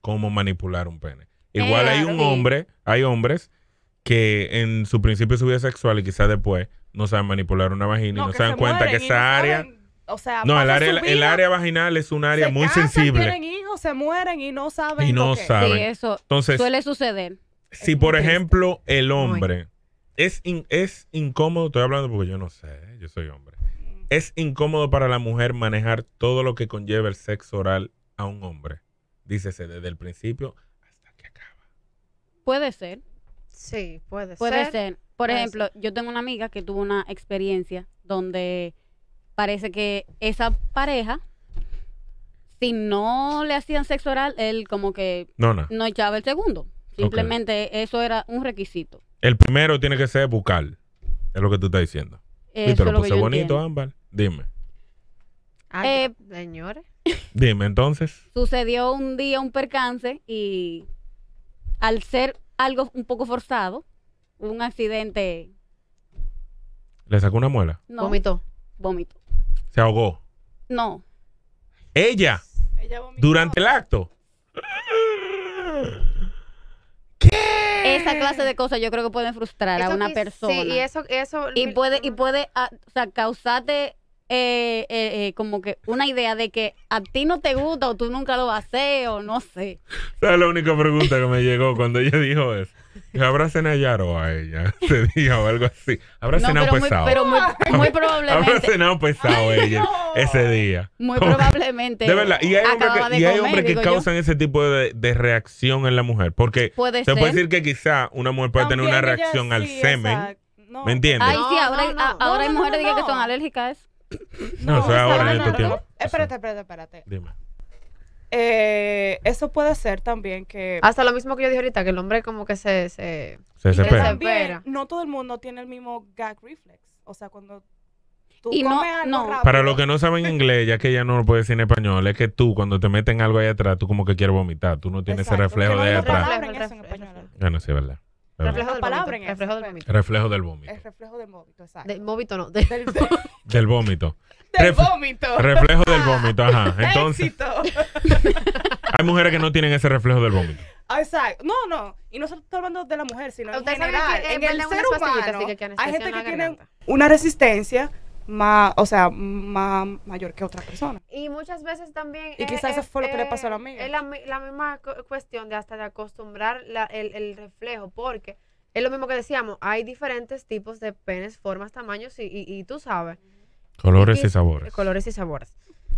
cómo manipular un pene. Igual hay un hombre, hay hombres que en su principio de su vida sexual y quizás después no saben manipular una vagina y no se dan cuenta que esa área... o sea, no, el área, vaginal es un área se muy casan, sensible. Tienen hijos, se mueren y no saben. Y no saben. eso Entonces, suele suceder si por ejemplo el hombre es, es incómodo, estoy hablando porque yo no sé, yo soy hombre. Es incómodo para la mujer manejar todo lo que conlleva el sexo oral a un hombre. Dícese desde el principio hasta que acaba. Puede ser. Sí, puede, puede ser. Por ejemplo, yo tengo una amiga que tuvo una experiencia donde parece que esa pareja, si no le hacían sexo oral, él como que no echaba el segundo. Simplemente eso era un requisito. El primero tiene que ser bucal. Es lo que tú estás diciendo. y te lo, puse bonito, Ámbar. Dime. Eh, señores. Dime, entonces. Sucedió un día un percance y al ser algo un poco forzado, un accidente. ¿Le sacó una muela? No. Vomitó. Vomitó. ¿Se ahogó? No. ¿Ella? Ella ¿Durante el acto? esa clase de cosas yo creo que pueden frustrar a una persona. Sí, y eso, Y puede, y mm. puede ah, causarte eh, eh, eh, como que una idea de que a ti no te gusta o tú nunca lo vas a hacer o no sé. Esa es la única pregunta que me llegó cuando ella dijo eso habrá cenado Yaro a ella Ese día o algo así. Habrá cenado pesado. Muy, pero muy, probablemente. Habrá cenado pesado ella ese día. Muy probablemente. De verdad. Y hay hombres que, causan ese tipo de, reacción en la mujer. Porque se puede decir que quizá una mujer puede tener una reacción al semen. ¿Me entiendes? Ay, sí, ahora, ahora hay mujeres que son alérgicas No, No, sea, ahora en este tiempo. Espérate, espérate, espérate. Dime. Eh, eso puede ser también que... Hasta lo mismo que yo dije ahorita, que el hombre como que se... Se, desespera. También, no todo el mundo tiene el mismo gag reflex. O sea, cuando Tú y no, Para los que no saben inglés, ya que ella no lo puede decir en español, es que tú cuando te meten algo ahí atrás, tú como que quieres vomitar. Tú no tienes ese reflejo de ahí atrás. Bueno, sí, es verdad. Reflejo del, palabra vómito, pues. reflejo del vómito. Reflejo del vómito. El reflejo del vómito. Exacto. Del vómito no. Del, del vómito del vómito. Reflejo del vómito, ajá. Entonces, Éxito. hay mujeres que no tienen ese reflejo del vómito. Ah, exacto. No, no. Y no solo estoy hablando de la mujer, sino en general. Que, en el ser humano hay gente que tiene una resistencia más, o sea, más mayor que otra persona. Y muchas veces también... Y quizás eso fue lo que le pasó a la amiga. Es la, misma cuestión de hasta de acostumbrar la, el, reflejo, porque es lo mismo que decíamos, hay diferentes tipos de penes, formas, tamaños, y, y, tú sabes. Colores y sabores. Colores y sabores.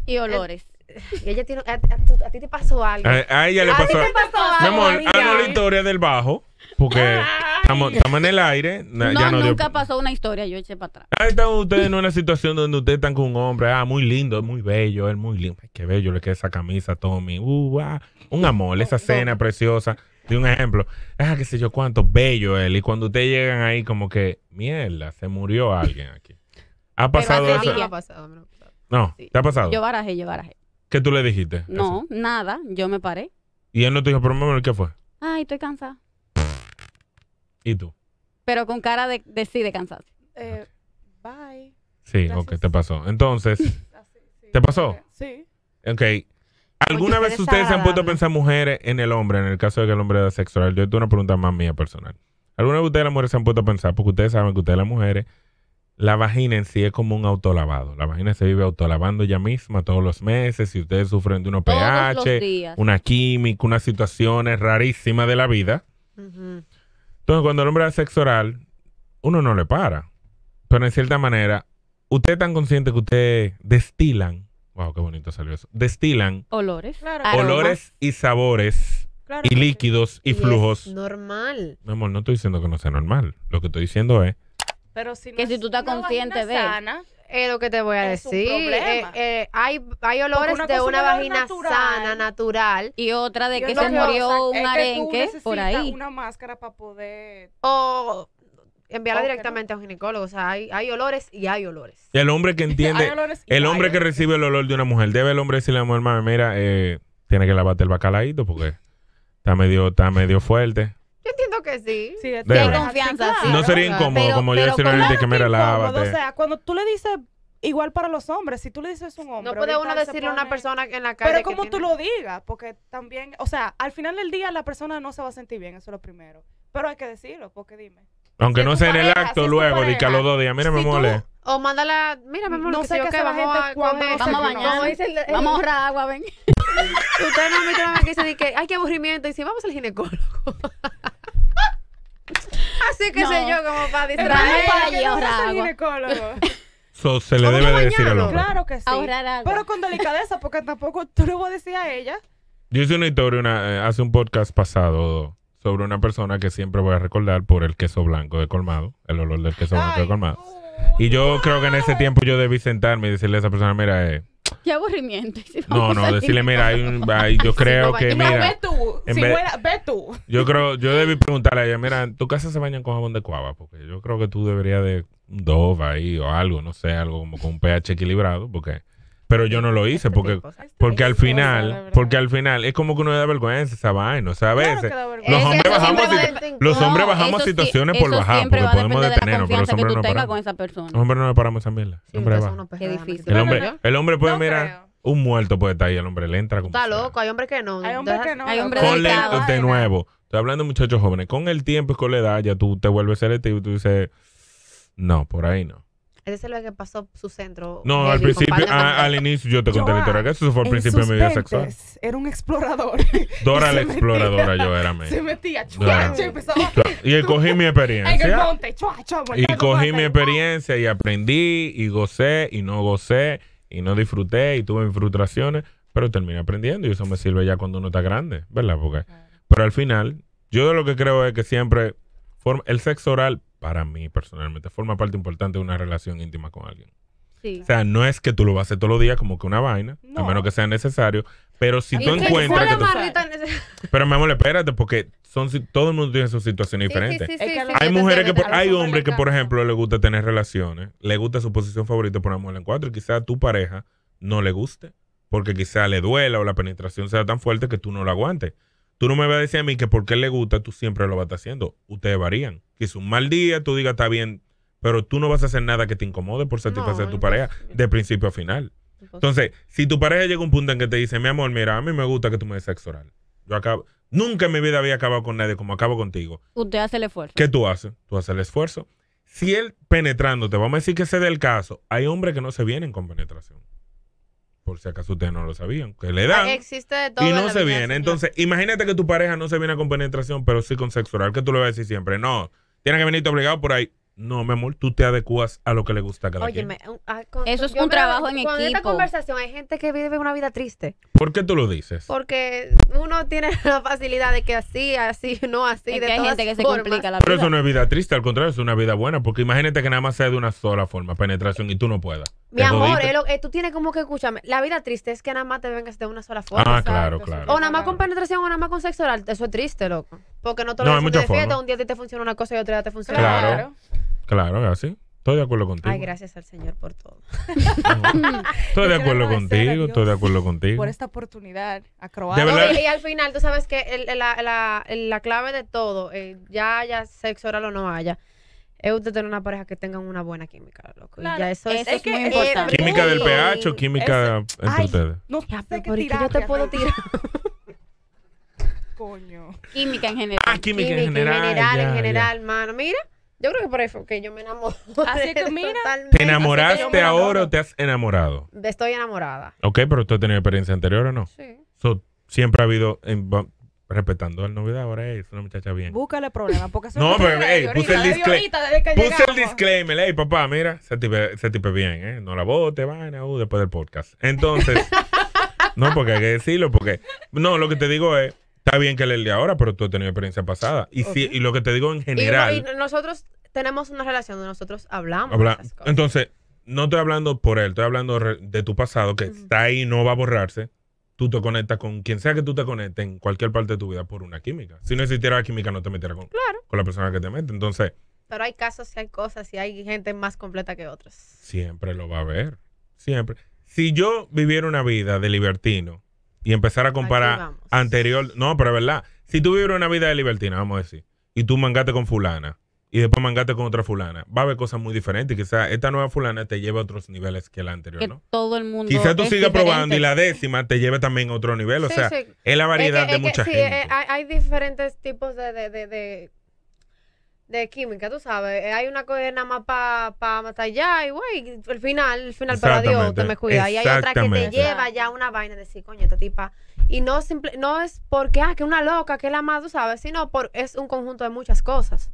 Y olores. Y eh, ella tiene, a, ti te pasó algo. Eh, a, ella le pasó, te pasó algo. Mi amor, la historia del bajo. Porque estamos, en el aire. no, nunca pasó una historia. Yo eché para atrás. Ahí están ustedes en una situación donde ustedes están con un hombre. Ah, muy lindo, es muy bello, es muy lindo. qué bello le queda esa camisa, Tommy. Uh, ah, un amor, esa cena preciosa. De un ejemplo. Ah, qué sé yo cuánto, bello él. Y cuando ustedes llegan ahí, como que, mierda, se murió alguien aquí. ¿Ha pasado eso? No, ha pasado, no ¿te ha pasado? Yo barajé, yo barajé. ¿Qué tú le dijiste? No, nada, yo me paré. ¿Y él no te dijo, por momento, qué fue? Ay, estoy cansada. ¿Y tú? Pero con cara de, sí, de cansada. Eh, bye. Sí, ok, te pasó. Entonces, ¿te ah, pasó? Sí. Ok. ¿Alguna vez ustedes se han puesto a pensar mujeres en el hombre, en el caso de que el hombre sea sexual? Yo tengo una pregunta más mía personal. ¿Alguna vez ustedes las mujeres se han puesto a pensar? Porque ustedes saben que ustedes las mujeres la vagina en sí es como un autolavado. La vagina se vive autolavando ella misma todos los meses. Si ustedes sufren de uno pH, una química, unas situaciones rarísimas de la vida. Entonces, cuando el hombre hace sexo oral, uno no le para. Pero en cierta manera, usted es tan consciente que usted destilan. Wow, qué bonito salió eso. Destilan olores, olores y sabores y líquidos y, flujos. normal. Mi amor, no estoy diciendo que no sea normal. Lo que estoy diciendo es pero si que si tú estás consciente de sana, es lo que te voy a decir. Eh, eh, hay, hay olores de una vagina sana, natural. Y otra de que se murió un arenque por ahí. Una máscara para poder. O enviarla directamente a un ginecólogo. O sea, hay, hay, olores y hay olores. el hombre que entiende. el hombre que recibe el olor de una mujer. Debe el hombre decirle a la mujer, mira, eh, tiene que lavarte el bacalaito porque está medio, está medio fuerte que sí. Sí, confianza. no sería incómodo como yo decirle a alguien que me relaba O pues. sea, cuando tú le dices igual para los hombres. Si tú le dices un hombre. No puede uno decirle a una persona en la calle. Pero como tú lo digas, porque también, o sea, al final del día la persona no se va a sentir bien, eso es lo primero. Pero hay que decirlo, porque dime. Aunque no sea en el acto luego, ni que a los dos días, mira, me mole. O mándala, mira, me mole, no sé qué que vamos gente a, cuando vamos a bañar, vamos a ahorrar agua, ven. Ustedes no me que dice que hay aburrimiento y si vamos al ginecólogo. Así que sé yo como para a para ahorrar se le debe decir al hombre. Claro que sí. Pero con delicadeza, porque tampoco tú lo vas a decir a ella. Yo hice una historia eh, hace un podcast pasado sobre una persona que siempre voy a recordar por el queso blanco de colmado, el olor del queso blanco de colmado. Y yo creo que en ese tiempo yo debí sentarme y decirle a esa persona, mira, eh, Qué aburrimiento. no, no, decirle, mira, yo creo que, mira. Ve tú, Yo creo, yo debí preguntarle a ella, mira, tu casa se bañan con jabón de cuava? Porque yo creo que tú deberías de dos ahí o algo, no sé, algo como con un pH equilibrado, porque pero yo no lo hice este porque, este porque al final, porque al final es como que uno le da vergüenza esa vaina, ¿sabes? los hombres bajamos, los hombres bajamos situaciones por bajar, porque podemos detenernos, pero los hombres no paramos. Con esa persona. Los hombres no me paramos esa mierda. El hombre, el hombre puede mirar un muerto puede estar ahí, el hombre le entra como Está loco, hay hombres que no. Hay hombres que no. Hay de nuevo. Estoy hablando de muchachos jóvenes. Con el tiempo y con la edad ya tú te vuelves selectivo y tú dices, no, por ahí no. Ese es lo que pasó su centro. No, eh, al principio, ah, al inicio yo te conté la historia eso fue al principio vida sexual. Era un explorador. Dora la exploradora, yo era Se metía, chua, y cogí mi experiencia. En el monte, chua, chua, y cogí mi experiencia y aprendí y gocé y no gocé y no disfruté y tuve frustraciones, pero terminé aprendiendo y eso me sirve ya cuando uno está grande, ¿verdad? Porque, pero al final, yo lo que creo es que siempre el sexo oral para mí personalmente, forma parte importante de una relación íntima con alguien. O sea, no es que tú lo vas a hacer todos los días como que una vaina, a menos que sea necesario, pero si tú encuentras que tú... Pero mi amor, espérate, porque son todo el mundo tiene sus situaciones diferente. diferentes. hay mujeres que, hay hombres que, por ejemplo, le gusta tener relaciones, le gusta su posición favorita por amor en cuatro, y quizá a tu pareja no le guste, porque quizá le duela o la penetración sea tan fuerte que tú no la aguantes. Tú no me vas a decir a mí que porque le gusta, tú siempre lo vas a estar haciendo. Ustedes varían. Que es un mal día, tú digas, está bien, pero tú no vas a hacer nada que te incomode por satisfacer a tu pareja de principio a final. Entonces, si tu pareja llega a un punto en que te dice, mi amor, mira, a mí me gusta que tú me des sexo oral. Yo acabo, nunca en mi vida había acabado con nadie como acabo contigo. Usted hace el esfuerzo. ¿Qué tú haces? Tú haces el esfuerzo. Si él penetrándote, vamos a decir que se dé el caso, hay hombres que no se vienen con penetración por si acaso ustedes no lo sabían, que le ah, dan. Existe Y no se viene. Entonces, imagínate que tu pareja no se viene con penetración, pero sí con sexo oral, que tú le vas a decir siempre, no, tienes que venirte obligado por ahí. No, mi amor, tú te adecuas a lo que le gusta a cada quien. Ah, eso es un trabajo en equipo. esta conversación hay gente que vive una vida triste. ¿Por qué tú lo dices? Porque uno tiene la facilidad de que así, así, no así, hay gente que se complica la vida. Pero eso no es vida triste, al contrario, es una vida buena, porque imagínate que nada más sea de una sola forma, penetración, y tú no puedas. Mi amor, eh, tú tienes como que escúchame, la vida triste es que nada más te vengas de una sola forma. Ah, claro, claro. O nada más con penetración o nada más con sexo oral, eso es triste, loco. Porque no todos no, los días de fiesta, un día te funciona una cosa y otro día te funciona Claro, claro, así. Estoy de acuerdo contigo. Ay, gracias al Señor por todo. estoy de acuerdo contigo, estoy de acuerdo contigo. Por esta oportunidad, a y, al final, tú sabes que el, la, la, la, clave de todo, eh, ya haya sexo oral o no haya, es usted tener una pareja que tenga una buena química, loco. ya eso, es, eso es, muy eh, importante. Química del eh, pH o química entre ustedes. No, sé qué yo te puedo tirar. Química en general. Ah, química, en general. En general, en general, mano. Mira. Yo creo que por eso que yo me enamoro. Así que mira. ¿Te enamoraste ahora o te has enamorado? Estoy enamorada. Ok, pero tú has tenido experiencia anterior o no? Sí. siempre ha habido. respetando la novedad, ahora es una muchacha bien. Búscale problemas, porque eso No, pero, puse el disclaimer. Puse el disclaimer, hey papá, mira, se tipe, se tipe bien, ¿eh? No la bote, vaina, uh, después del podcast. Entonces. no, porque hay que decirlo, porque. No, lo que te digo es Está bien que le de ahora, pero tú has tenido experiencia pasada. Y, lo que te digo en general. Y, nosotros tenemos una relación donde nosotros hablamos. Entonces, no estoy hablando por él, estoy hablando de tu pasado que está ahí y no va a borrarse. Tú te conectas con quien sea que tú te conectes en cualquier parte de tu vida por una química. Si no existiera la química, no te metieras con, con la persona que te mete. Entonces. Pero hay casos y hay cosas y hay gente más completa que otras. Siempre lo va a haber. Siempre. Si yo viviera una vida de libertino y empezar a comparar anterior. No, pero es verdad. Si tú vives una vida de libertina, vamos a decir, y tú mangaste con fulana y después mangaste con otra fulana, va a haber cosas muy diferentes. Quizás esta nueva fulana te lleve a otros niveles que la anterior, ¿no? Todo el mundo. Quizás tú sigas probando y la décima te lleve también a otro nivel. o sea, es la variedad de mucha gente. Sí, eh, hay, diferentes tipos de de química, tú sabes. Eh, hay una cosa eh, nada más para matar ya y güey, el final, el final para Dios te me cuida. Y hay otra que te lleva ya una vaina de decir, coño, esta tipa. Y no simple, no es porque, ah, que una loca, que la más, tú sabes, sino por, es un conjunto de muchas cosas.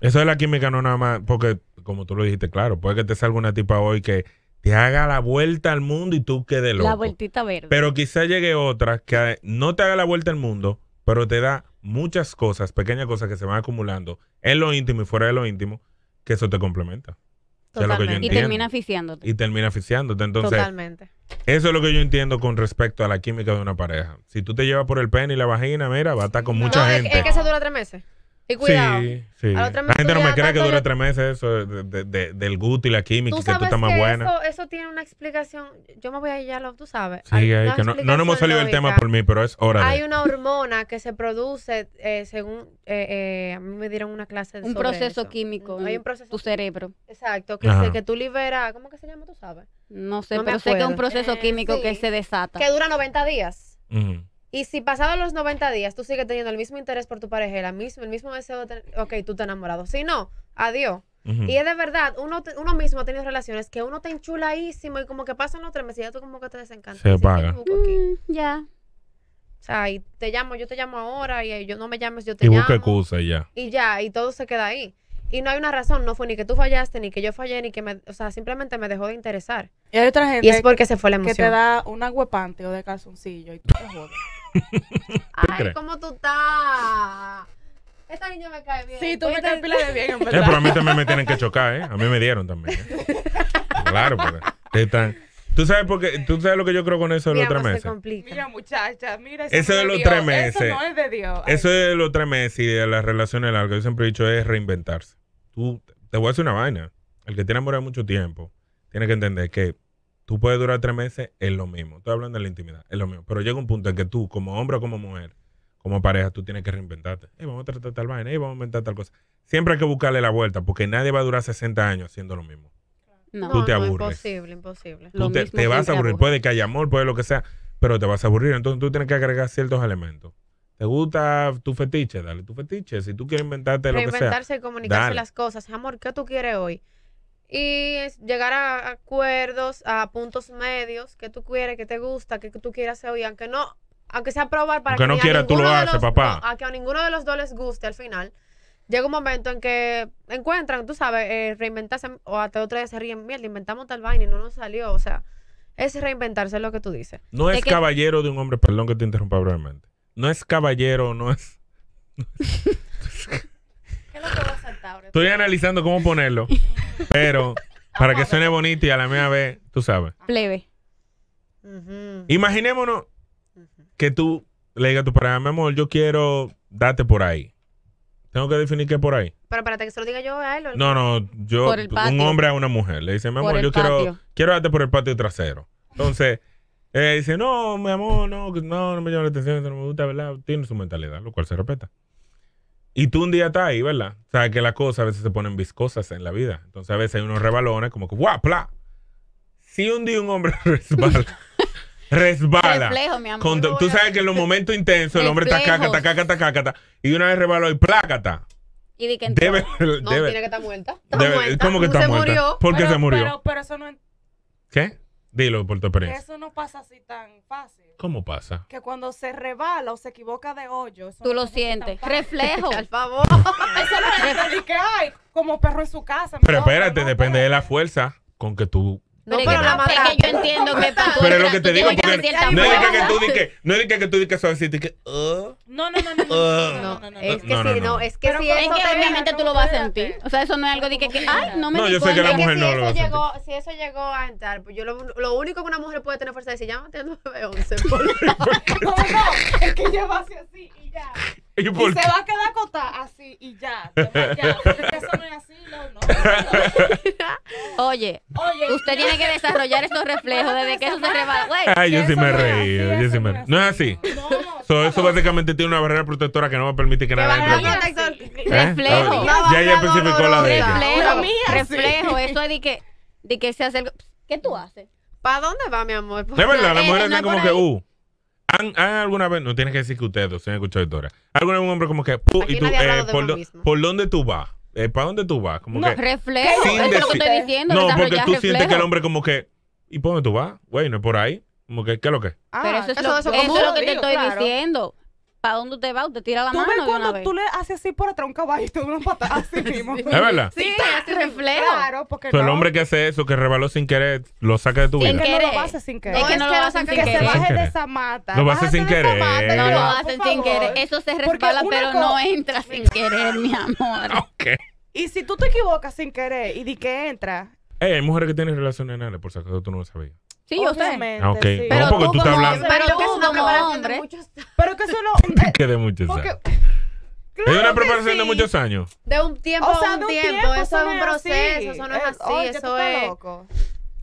Eso es la química no nada más, porque como tú lo dijiste, claro, puede que te salga una tipa hoy que te haga la vuelta al mundo y tú quedes loco. La vueltita verde. Pero quizá llegue otra que no te haga la vuelta al mundo, pero te da muchas cosas, pequeñas cosas que se van acumulando en lo íntimo y fuera de lo íntimo, que eso te complementa. y termina asfixiándote. Y termina asfixiándote. Entonces, Totalmente. eso es lo que yo entiendo con respecto a la química de una pareja. Si tú te llevas por el pene y la vagina, mira, va a estar con mucha gente. Es que eso dura tres meses. Y cuidado. la, gente no me cree que dura tres meses eso del gut y la química, que tú estás más buena. Eso, tiene una explicación. Yo me voy a hallarlo, tú sabes. Sí, hay que no, hemos salido del tema por mí, pero es hora. Hay una hormona que se produce eh, según. Eh, eh, a mí me dieron una clase de. Un proceso químico. Hay Tu cerebro. Exacto, que, que tú liberas. ¿Cómo que se llama? Tú sabes. No sé, pero sé que es un proceso químico que se desata. Que dura 90 días. Y si pasados los 90 días tú sigues teniendo el mismo interés por tu pareja, el mismo, el mismo deseo de tener, ok, tú te has enamorado. Si no, adiós. Y es de verdad, uno, mismo ha tenido relaciones que uno te enchuladísimo y como que pasan los tres meses y ya tú como que te desencantas. Se paga. Mm, ya. O sea, y te llamo, yo te llamo ahora y eh, yo no me llames, yo te llamo. Y busca excusa y ya. Y ya, y todo se queda ahí. Y no hay una razón, no fue ni que tú fallaste, ni que yo fallé, ni que me. O sea, simplemente me dejó de interesar. Y hay otra gente. Y es porque se fue la emoción. Que te da una aguapante o de calzoncillo y tú te jodas. Ay, cómo tú estás. Esta niña me cae bien. Sí, tú me caes pila de bien, pero a mí también me tienen que chocar, ¿eh? A mí me dieron también. ¿eh? Claro, pero ¿Tú sabes, qué? ¿Tú sabes lo que yo creo con eso de los tres meses? Mira, muchacha, mira. Eso, de, los tres meses. Eso no es de Dios. Eso de los tres meses y de las relaciones largas, yo siempre he dicho, es reinventarse. Tú, te voy a hacer una vaina. El que tiene amor mucho tiempo, tiene que entender que Tú puedes durar tres meses, es lo mismo. Estoy hablando de la intimidad, es lo mismo. Pero llega un punto en que tú, como hombre o como mujer, como pareja, tú tienes que reinventarte. vamos a tratar tal vaina, vamos a inventar tal cosa. Siempre hay que buscarle la vuelta, porque nadie va a durar 60 años haciendo lo mismo. No, tú te no, aburres. imposible, imposible. te, vas a aburrir. Puede que haya amor, puede lo que sea, pero te vas a aburrir. Entonces tú tienes que agregar ciertos elementos. ¿Te gusta tu fetiche? Dale tu fetiche. Si tú quieres inventarte lo que sea. Inventarse y comunicarse las cosas. Amor, ¿qué tú quieres hoy? y llegar a acuerdos, a puntos medios, que tú quieres, que te gusta, que tú quieras hacer hoy, aunque no, aunque sea probar para que no quiera tú lo papá. a que a ninguno de los dos les guste al final. Llega un momento en que encuentran, tú sabes, eh, reinventarse, o hasta otra vez se ríen, mierda, inventamos tal vaina y no nos salió, o sea, es reinventarse lo que tú dices. No es caballero de un hombre, perdón que te interrumpa brevemente. No es caballero, no es... ¿Qué es lo que vas a Estoy analizando cómo ponerlo, pero para que suene bonito y a la misma vez, tú sabes. Plebe. Imaginémonos que tú le digas a tu pareja, mi amor, yo quiero darte por ahí. Tengo que definir qué por ahí. Pero espérate que se lo diga yo a él. No, no, yo, un hombre a una mujer. Le dice, mi amor, yo quiero, quiero darte por el patio trasero. Entonces, dice, no, mi amor, no, no, no me llama la atención, no me gusta, ¿verdad? Tiene su mentalidad, lo cual se respeta. Y tú un día estás ahí, ¿verdad? Sabes que las cosas a veces se ponen viscosas en la vida. Entonces a veces hay unos rebalones como que ¡guau, pla! Si un día un hombre resbala, resbala. tú sabes que en los momentos intensos el hombre está cacata, cacata, cacata. y una vez rebaló y plácata. Y di que no, tiene que estar muerta. Está muerta. ¿Cómo que está se muerta? Murió. ¿Por qué se murió? Pero, pero eso no. ¿Qué? Dilo por tu experiencia. Eso no pasa así tan fácil. ¿Cómo pasa? Que cuando se rebala o se equivoca de hoyo. Tú lo sientes. Reflejo. Al favor. eso no es que hay. Como perro en su casa. Pero espérate, depende de la fuerza con que tú no, pero, la es que yo entiendo que para Pero es lo que te digo, porque no es que, tú digas, no es que tú digas suavecito y que, uh". uh. no, no, no, no, no, es que si no, es que si eso obviamente tú lo vas a sentir. O sea, eso no es algo de que, ay, no me No, yo sé que la mujer no lo va a sentir. Si eso llegó a entrar, pues yo lo único que una mujer puede tener fuerza es decir, llámate al 911, por No, no, es que llevase así y ya. ¿Y, se va a quedar acotada así y ya. ya eso no es así, no, Oye, usted tiene que desarrollar esos reflejos desde que eso se rebala. Ay, yo sí me he reído. Yo sí me No es así. eso básicamente tiene una barrera protectora que no me permite que nada entre. ¿Eh? Reflejo. Ya ella especificó la de Reflejo. Eso es de que, de que se hace. ¿Qué tú haces? ¿Para dónde va, mi amor? Es verdad, la eh, mujeres eh, están como que, uh. ¿Han, alguna vez, no tienes que decir que ustedes dos, han escuchado historias. alguna vez un hombre como que, por, por, dónde tú vas? Eh, ¿Para dónde tú vas? Como no, reflejo, eso es lo que estoy diciendo. No, porque tú sientes que el hombre como que, ¿y por dónde tú vas? Güey, no es por ahí. Como que, ¿qué es lo que? Ah, pero eso es, eso, lo, eso, eso es lo, que te estoy claro. diciendo. ¿Dónde dónde te va, Te tira la mano. Ves de cuando una vez? tú le haces así por atrás un caballo y tú una así mismo. ¿Es verdad? Sí, es reflejo. Claro, porque. Pero el hombre que hace eso, que rebaló sin querer, lo saca de tu vida. no lo hace sin querer. Es que no, lo sin querer. Que se baje de esa mata. Lo hace sin querer. no lo hacen sin querer. Eso se resbala, pero no entra sin querer, mi amor. Ok. Y si tú te equivocas sin querer y di que entra. Eh, hay mujeres que tienen relaciones anales, por si acaso tú no lo sabías. Sí, yo sé. Pero no, porque tú, estás hablando. Pero tú como hombre. Pero que solo. que de muchos años. es una preparación de muchos años. De un tiempo o a un, tiempo. Eso es un proceso. Eso no es eh, así. eso es. Loco.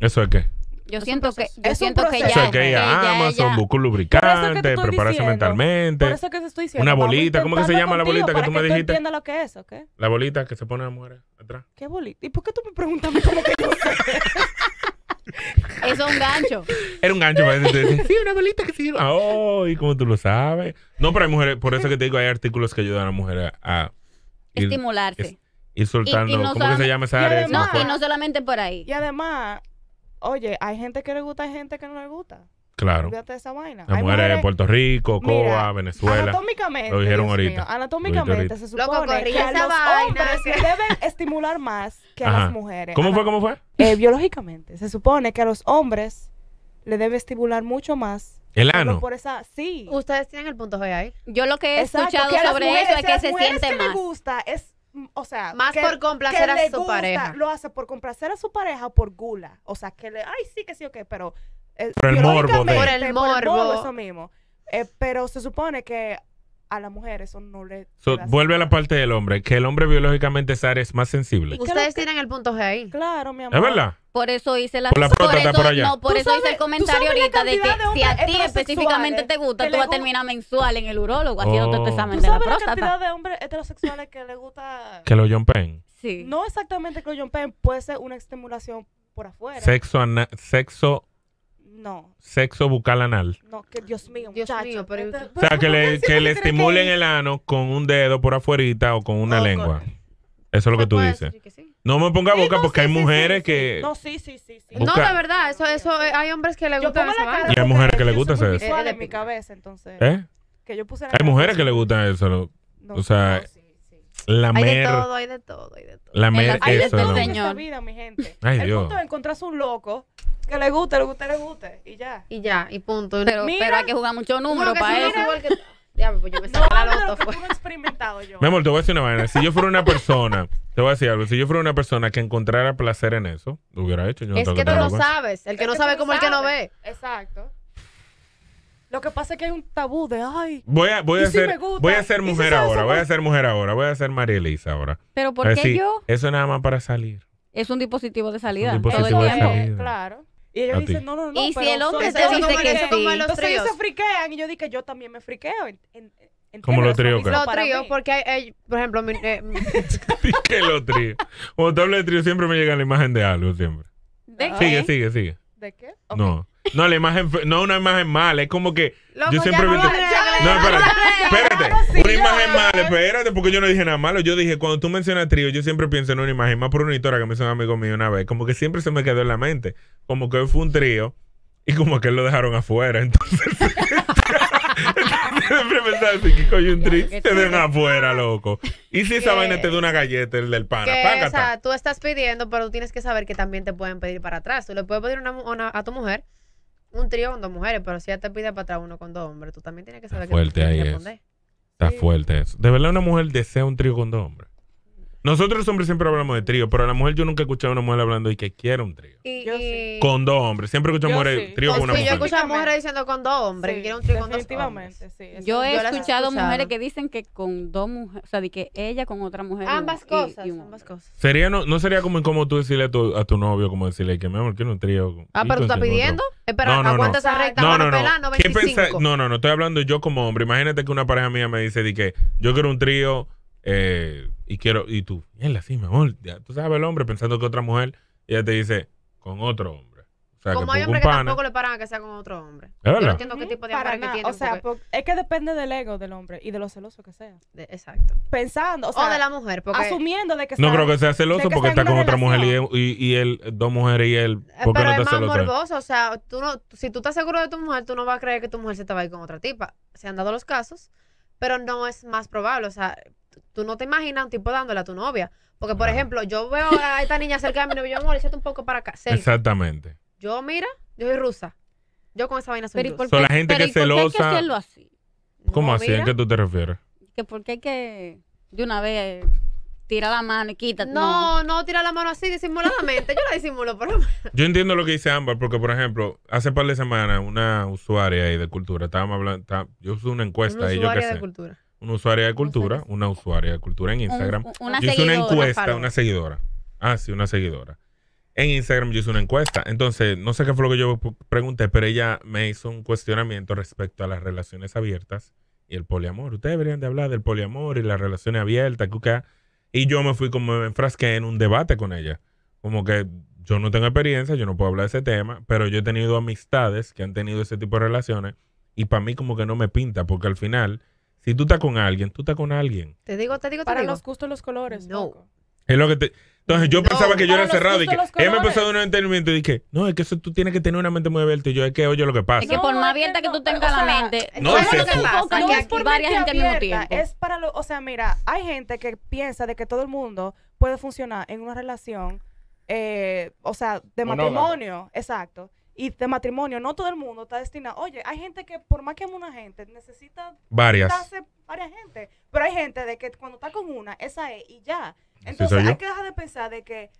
¿Eso es qué? Yo siento que, yo siento que ya. Eso es que ella ama, son bucú lubricante, prepararse mentalmente. Por eso que estoy diciendo. Una bolita, ¿cómo que se llama la bolita que tú me dijiste? entiendo lo que es, ¿ok? La bolita que se pone a la mujer atrás. ¿Qué bolita? ¿Y por qué tú me preguntas como que yo Eso es un gancho. Era un gancho. Parece. Sí, una bolita que se ah, Oh, y como tú lo sabes. No, pero hay mujeres, por eso que te digo, hay artículos que ayudan a la mujer a... Estimularse. y soltando. ¿Cómo que se llama esa área? No, y no solamente por ahí. Y además, oye, hay gente que le gusta, hay gente que no le gusta. Claro. Fíjate esa vaina. Hay mujeres, en Puerto Rico, Cuba, Venezuela. Anatómicamente. Lo dijeron ahorita. anatómicamente se supone que los hombres deben estimular más que a las mujeres. ¿Cómo fue? ¿Cómo fue? Eh, biológicamente. Se supone que a los hombres le debe estimular mucho más. El ano. Por esa, sí. Ustedes tienen el punto G ahí. Yo lo que he escuchado sobre eso es que se siente que le gusta es, mm, o sea, Más por complacer a su pareja. Lo hace por complacer a su pareja o por gula. O sea, que le, ay, sí, que sí, o qué, pero eh, por el morbo. Por el morbo. eso mismo. Eh, pero se supone que a las mujeres eso no le... vuelve a la parte del hombre, que el hombre biológicamente es más sensible. Ustedes tienen el punto G ahí. Claro, mi amor. Es verdad. Por eso hice la, por la por eso, por allá. por eso hice el comentario ahorita de que si a ti específicamente te gusta, tú vas a terminar mensual en el urólogo oh. haciendo tu este examen de la próstata. ¿Tú sabes la cantidad de hombres heterosexuales que le gusta? Que lo jumpen. Sí. No exactamente que lo jumpen, puede ser una estimulación por afuera. Sexo, sexo no. Sexo bucal anal. No, que Dios mío, Dios muchacho. mío, pero... Este, o sea, que le, que le estimulen el ano con un dedo por afuerita o con una lengua. Eso es lo que tú dices. No me ponga boca porque hay mujeres que... No, sí, sí, sí, sí. No, de verdad, eso, eso eh, hay hombres que le gustan gusta ¿ah? Y hay mujeres que le gusta eso. Es en mi cabeza, entonces. ¿Eh? Que yo puse Hay mujeres que le gusta eso. No, o sea, la sí, Hay de todo, hay de todo, hay de todo. la... Hay de todo vida, mi gente. Ay, El Dios. punto encontras un loco que le guste, lo que usted le guste. Y ya. Y ya, y punto. Pero, hay que jugar mucho número para eso. Porque... pues yo me no, la loto, lo pues. experimentado yo. me amor, te voy a decir una vaina. Si yo fuera una persona, te voy a decir algo. Si yo fuera una persona que encontrara placer en eso, lo hubiera hecho. Yo es que tú lo no sabes. El que no sabe como el que no ve. Exacto. Lo que pasa es que hay un tabú de ay. Voy a, voy a, ser, voy a ser mujer ahora, voy a ser mujer ahora, voy a ser María Elisa ahora. Pero ¿por qué yo? Eso es nada más para salir. Es un dispositivo de salida. Un dispositivo de Salida. Claro. Y ellos dicen, no, no, no. Y pero si el hombre te dice que, Entonces ellos se friquean y yo dije, yo también me friqueo. En, en, ¿Cómo lo trío? porque, por ejemplo, mi, eh, ¿Qué lo trío? Cuando te hablo de trío siempre me llega la imagen de algo, siempre. Sigue, sigue, sigue. ¿De qué? No. No, la imagen, no una imagen mala, es como que yo siempre me... No, espérate. espérate. Una imagen mala, espérate, porque yo no dije nada malo. Yo dije, cuando tú mencionas trío, yo siempre pienso en una imagen más por pronitora que me hizo un amigo mío una vez. Como que siempre se me quedó en la mente. Como que fue un trío y como que lo dejaron afuera. Entonces. siempre pensaba así que coño un trío? te den afuera, loco. Y si esa vaina te da una galleta, el del pana, que, O sea, tú estás pidiendo, pero tienes que saber que también te pueden pedir para atrás. Tú le puedes pedir a tu mujer un trío con dos mujeres, pero si ella te pide para atrás uno con dos hombres, tú también tienes que saber que fuerte ahí Está fuerte eso. De verdad, una mujer desea un trío con dos hombres. Nosotros los hombres siempre hablamos de trío, pero a la mujer yo nunca he escuchado a una mujer hablando de que quiere un trío. Y, sí. Con dos hombres. Siempre escucho a mujeres, trío con una sí, mujer. Yo he escuchado mujeres diciendo con dos hombres, que quieren un trío con dos hombres. yo he escuchado mujeres que dicen que con dos mujeres, o sea, de que ella con otra mujer. Ambas cosas, ambas cosas. Sería, no, no sería como incómodo tú decirle a tu, a tu novio, como decirle que mi amor, quiero un trío. Ah, pero tú estás pidiendo. Espera, no, no, aguanta no. esa no, no, no. No, no, no, estoy hablando yo como hombre. Imagínate que una pareja mía me dice de que yo quiero un trío. Eh, y quiero, y tú, mierda, sí, mi amor, tú sabes el hombre pensando que otra mujer, y ella te dice, con otro hombre. O sea, Como hay hombres que tampoco le paran a que sea con otro hombre. Yo no entiendo qué tipo de amor es que tiene O sea, es que depende del ego del hombre y de lo celoso que sea. exacto. Pensando, o O, de la mujer, porque asumiendo de que sea. No creo que sea celoso porque está con otra mujer y, él, dos mujeres y él. Eh, ¿Por qué pero no es más morboso, o sea, tú no, si tú estás seguro de tu mujer, tú no vas a creer que tu mujer se te va a ir con otra tipa. Se han dado los casos, pero no es más probable, o sea, tú no te imaginas un tipo dándole a tu novia. Porque, por ejemplo, yo veo a esta niña cerca de mi novia, yo, amor, échate un poco para acá. Exactamente. Yo, mira, yo soy rusa. Yo con esa vaina soy rusa. Son la gente que celosa. ¿Por qué que hacerlo así? ¿Cómo así? ¿En qué tú te refieres? Que porque hay que de una vez tira la mano y quita. No, no, tira la mano así disimuladamente. Yo la disimulo por lo Yo entiendo lo que dice Ámbar, porque por ejemplo, hace par de semanas una usuaria ahí de cultura, estábamos hablando, yo hice una encuesta. usuaria y yo usuaria de cultura. Una usuaria de cultura, una usuaria de cultura en Instagram. Una yo hice una encuesta, una seguidora. Ah, sí, una seguidora. En Instagram yo hice una encuesta. Entonces, no sé qué fue lo que yo pregunté, pero ella me hizo un cuestionamiento respecto a las relaciones abiertas y el poliamor. Ustedes deberían de hablar del poliamor y las relaciones abiertas, cuca. Y yo me fui como me enfrasqué en un debate con ella. Como que yo no tengo experiencia, yo no puedo hablar de ese tema, pero yo he tenido amistades que han tenido ese tipo de relaciones y para mí como que no me pinta, porque al final si tú estás con alguien, tú estás con alguien. Te digo, te digo, te Para los gustos, los colores. No. Es lo que te... Entonces yo pensaba que yo era cerrado y que él me empezó a dar un entendimiento y dije, no, es que eso tú tienes que tener una mente muy abierta y yo es que oye lo que pasa. Es que por más abierta que tú tengas la mente, no es lo que pasa, que es por varias gente al mismo tiempo. Es para lo, o sea, mira, hay gente que piensa de que todo el mundo puede funcionar en una relación, eh, o sea, de matrimonio, exacto y de matrimonio, no todo el mundo está destinado. Oye, hay gente que, por más que una gente, necesita. Varias. Varias gente. Pero hay gente de que cuando está con una, esa es y ya. Entonces, hay que dejar de pensar de que.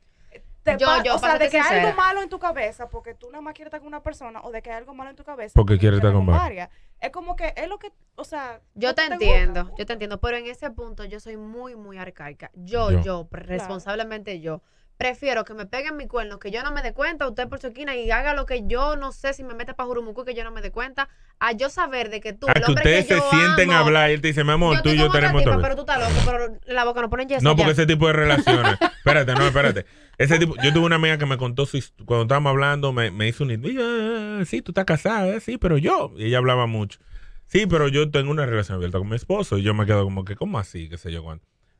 o de que hay algo malo en tu cabeza porque tú nada más quieres estar con una persona o de que hay algo malo en tu cabeza porque, quieres estar con varias. Es como que es lo que, o sea, yo te, entiendo, yo te entiendo, pero en ese punto yo soy muy muy arcaica. Yo yo, responsablemente yo prefiero que me peguen mi cuerno, que yo no me dé cuenta, usted por su esquina y haga lo que yo no sé si me mete para Jurumucu que yo no me dé cuenta, a yo saber de que tú, ah, el que hombre ustedes que yo se sienten a hablar y él te dice, mi amor, tú y yo tenemos todo. Pero tú estás loco, pero la boca no ponen yeso. No, porque ese tipo de relaciones. espérate, no, espérate. Ese tipo, yo tuve una amiga que me contó su, cuando estábamos hablando, me, hizo un ah, sí, tú estás casada, eh, sí, pero yo, y ella hablaba mucho. Sí, pero yo tengo una relación abierta con mi esposo y yo me quedo como que, ¿cómo así? qué sé yo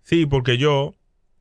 Sí, porque yo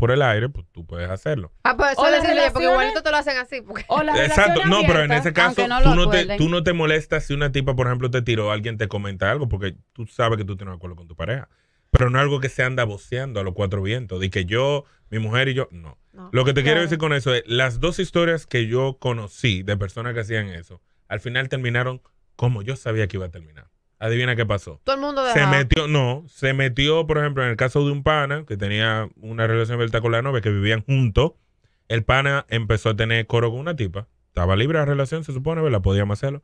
por el aire, pues tú puedes hacerlo. Ah, pues eso es decirle, porque igualito te lo hacen así. Exacto, no, pero en ese caso tú, no te, tú no te molestas si una tipa, por ejemplo, te tiró, alguien te comenta algo, porque tú sabes que tú tienes un acuerdo con tu pareja. Pero no algo que se anda voceando a los cuatro vientos, de que yo, mi mujer y yo, no. lo que te quiero decir con eso es, las dos historias que yo conocí de personas que hacían eso, al final terminaron como yo sabía que iba a terminar. Adivina qué pasó. Todo el mundo Se metió, no, se metió, por ejemplo, en el caso de un pana que tenía una relación abierta con la novia, que vivían juntos. El pana empezó a tener coro con una tipa. Estaba libre la relación, se supone, ¿verdad? Podíamos hacerlo.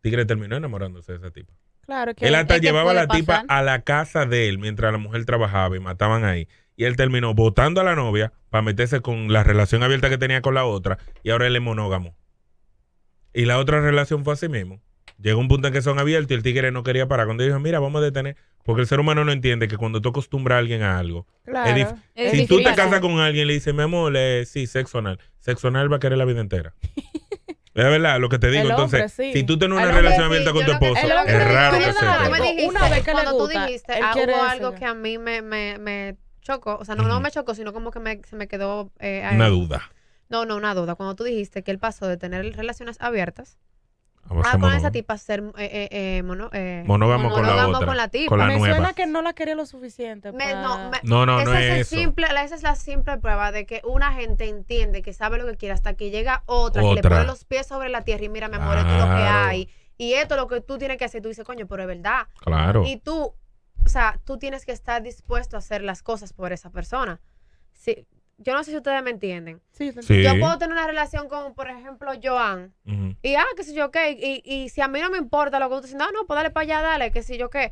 Tigre terminó enamorándose de esa tipa. Claro que Él hasta este llevaba a la tipa a la casa de él mientras la mujer trabajaba y mataban ahí. Y él terminó votando a la novia para meterse con la relación abierta que tenía con la otra. Y ahora él es monógamo. Y la otra relación fue así mismo. Llegó un punto en que son abiertos y el tigre no quería parar. Cuando dijo, mira, vamos a detener. Porque el ser humano no entiende que cuando tú acostumbras a alguien a algo. Claro, si tú te casas con alguien le dices, mi amor, eh, sí, sexo anal. Sexo va a querer la vida entera. Es verdad lo que te digo. Entonces, si tú tienes una relación abierta con tu esposo, es raro que sea. Una vez que Cuando tú dijiste, ah, algo que a mí me, chocó. O sea, no, me chocó, sino como que se me quedó. Eh, una duda. No, no, una duda. Cuando tú dijiste que él pasó de tener relaciones abiertas Ah, con esa tipa ser eh, eh, eh, eh, monógamo, con la otra. Con la tipa. Con que no la quería lo suficiente. no, no, no, esa es, Simple, esa es la simple prueba de que una gente entiende que sabe lo que quiere hasta que llega otra, que le pone los pies sobre la tierra y mira, mi amor, lo que hay. Y esto es lo que tú tienes que hacer. Tú dices, coño, pero es verdad. Claro. Y tú, o sea, tú tienes que estar dispuesto a hacer las cosas por esa persona. Sí, yo no sé si ustedes me entienden. Sí, yo, yo puedo tener una relación con, por ejemplo, Joan. Y, ah, qué sé yo qué. Y, y, si a mí no me importa lo que tú dices, no, no, pues dale para allá, dale, qué sé yo qué.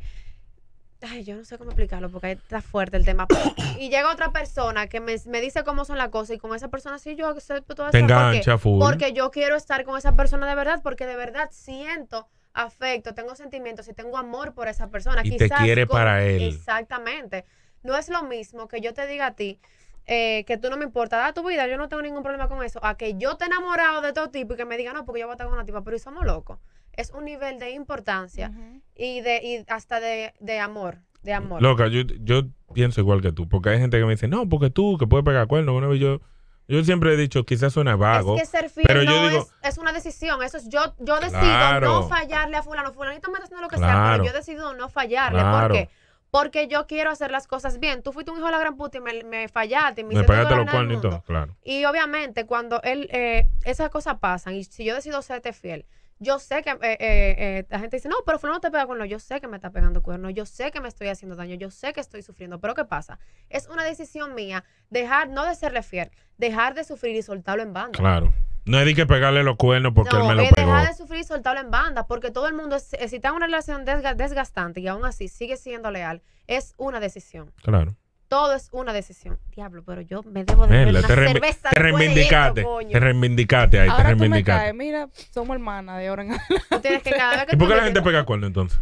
Ay, yo no sé cómo explicarlo porque ahí está fuerte el tema. y llega otra persona que me, dice cómo son las cosas y con esa persona sí yo acepto todo eso. engancha, porque, porque yo quiero estar con esa persona de verdad, porque de verdad siento afecto, tengo sentimientos y tengo amor por esa persona. Y te quiere para él. Exactamente. No es lo mismo que yo te diga a ti, eh, que tú no me importa, da tu vida, yo no tengo ningún problema con eso, a que yo te he enamorado de todo tipo y que me diga no, porque yo voy a estar con una tipa, pero somos locos. Es un nivel de importancia y de y hasta de, amor, de amor. Loca, yo, yo pienso igual que tú, porque hay gente que me dice, no, porque tú, que puedes pegar cuernos, yo... Yo siempre he dicho, quizás suena vago. Es que ser fiel pero yo digo, es, una decisión. Eso es, yo, yo decido no fallarle a fulano. Fulanito me está haciendo lo que sea, pero yo decido no fallarle. Porque porque yo quiero hacer las cosas bien. Tú fuiste un hijo de la gran puta y me, fallaste. Me, me fallaste los cuernos y todo, claro. Y obviamente cuando él, eh, esas cosas pasan y si yo decido serte fiel, yo sé que eh, eh, eh, la gente dice, no, pero no te pega cuerno. Yo sé que me está pegando cuerno. Yo sé que me estoy haciendo daño. Yo sé que estoy sufriendo. Pero ¿qué pasa? Es una decisión mía dejar, no de serle fiel, dejar de sufrir y soltarlo en banda. Claro. No es de que pegarle los cuernos porque él me lo pegó. dejar de sufrir y soltarlo en banda. Porque todo el mundo, si está en una relación desgastante y aún así sigue siendo leal, es una decisión. Claro. Todo es una decisión. Diablo, pero yo me debo de una cerveza. Te reivindicaste. te reivindicate ahí, ahora te mira, somos hermanas de ahora en adelante. ¿Y por qué la gente pega cuerno entonces?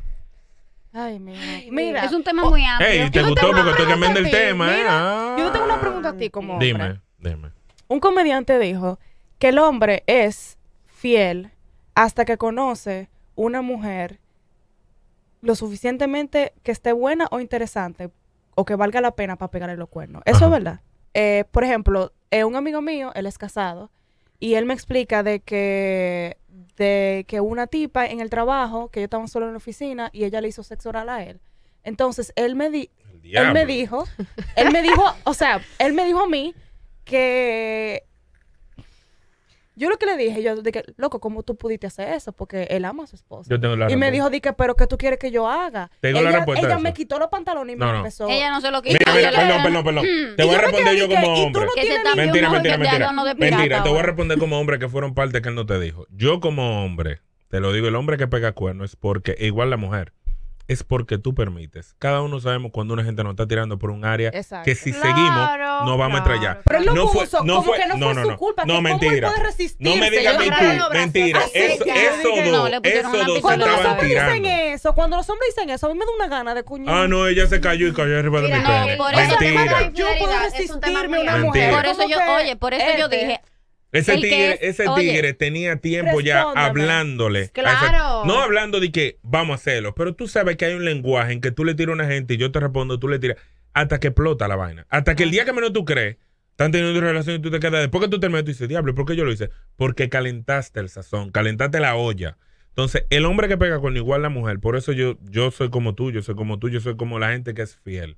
Ay, mira. Es un tema oh, muy amplio. Ey, te gustó porque tú cambiando el tema, ¿eh? Ah. Yo tengo una pregunta a ti como hombre. Dime, dime. Un comediante dijo que el hombre es fiel hasta que conoce una mujer lo suficientemente que esté buena o interesante que valga la pena para pegarle los cuernos. Eso es verdad. Eh, por ejemplo, eh, un amigo mío, él es casado, y él me explica de que, de que una tipa en el trabajo, que yo estaba solo en la oficina, y ella le hizo sexo oral a él. Entonces, él me, di él me dijo, él me dijo, o sea, él me dijo a mí que yo lo que le dije, yo dije, loco, ¿cómo tú pudiste hacer eso? Porque él ama a su esposa. y me dijo, dije, pero ¿qué tú quieres que yo haga? ella, la respuesta. Ella me quitó los pantalones y me no. empezó. Ella no se lo quitó. perdón, perdón, perdón. Mm. Te voy a responder yo, como hombre. mentira, mentira, mentira. mentira, te voy a responder como hombre que fueron parte que él no te dijo. Yo como hombre, te lo digo, el hombre que pega cuernos es porque igual la mujer es porque tú permites. Cada uno sabemos cuando una gente nos está tirando por un área que si seguimos no vamos a estrellar. Pero él no, no fue, no que no, fue no, su culpa. No, mentira. no me digas mi Mentira. Eso, eso dos, eso dos Cuando los hombres dicen eso, cuando los hombres dicen eso, a mí me da una gana de cuñar. Ah, no, ella se cayó y cayó arriba de mi pene. Mentira. Yo puedo resistirme a una mujer. Por eso yo, oye, por eso yo este, dije, ese tigre, ese tigre tenía tiempo ya hablándole. Claro. no hablando de que vamos a hacerlo, pero tú sabes que hay un lenguaje en que tú le tiras a una gente y yo te respondo, tú le tiras, hasta que explota la vaina. Hasta que el día que menos tú crees, están teniendo una relación y tú te quedas. Después que tú terminas, tú dices, diablo, ¿por qué yo lo hice? Porque calentaste el sazón, calentaste la olla. Entonces, el hombre que pega con igual la mujer, por eso yo, yo soy como tú, yo soy como tú, yo soy como la gente que es fiel.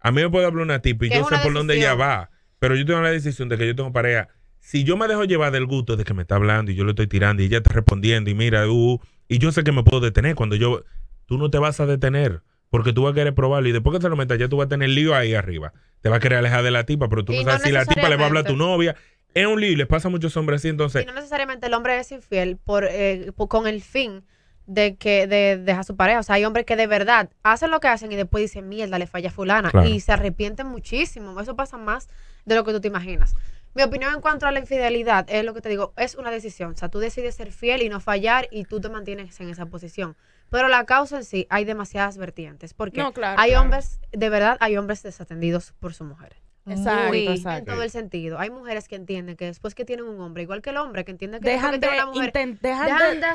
A mí me puede hablar una tipa y yo sé por dónde ella va, pero yo tengo la decisión de que yo tengo pareja si yo me dejo llevar del gusto de que me está hablando y yo le estoy tirando y ella está respondiendo y mira, uh, y yo sé que me puedo detener cuando yo, tú no te vas a detener porque tú vas a querer probarlo y después que te lo metas ya tú vas a tener lío ahí arriba. Te vas a querer alejar de la tipa, pero tú no sabes si la tipa le va a hablar a tu novia. Es un lío y les pasa a muchos hombres así, entonces... Y no necesariamente el hombre es infiel por, eh, con el fin de que de, dejar su pareja. O sea, hay hombres que de verdad hacen lo que hacen y después dicen, mierda, le falla fulana. Y se arrepienten muchísimo. Eso pasa más de lo que tú te imaginas. Mi opinión en cuanto a la infidelidad es lo que te digo, es una decisión. O sea, tú decides ser fiel y no fallar y tú te mantienes en esa posición. Pero la causa en sí, hay demasiadas vertientes. Porque hay hombres, de verdad, hay hombres desatendidos por sus mujeres. Exacto, En todo el sentido. Hay mujeres que entienden que después que tienen un hombre, igual que el hombre, que entienden que dejan de, una mujer, dejan,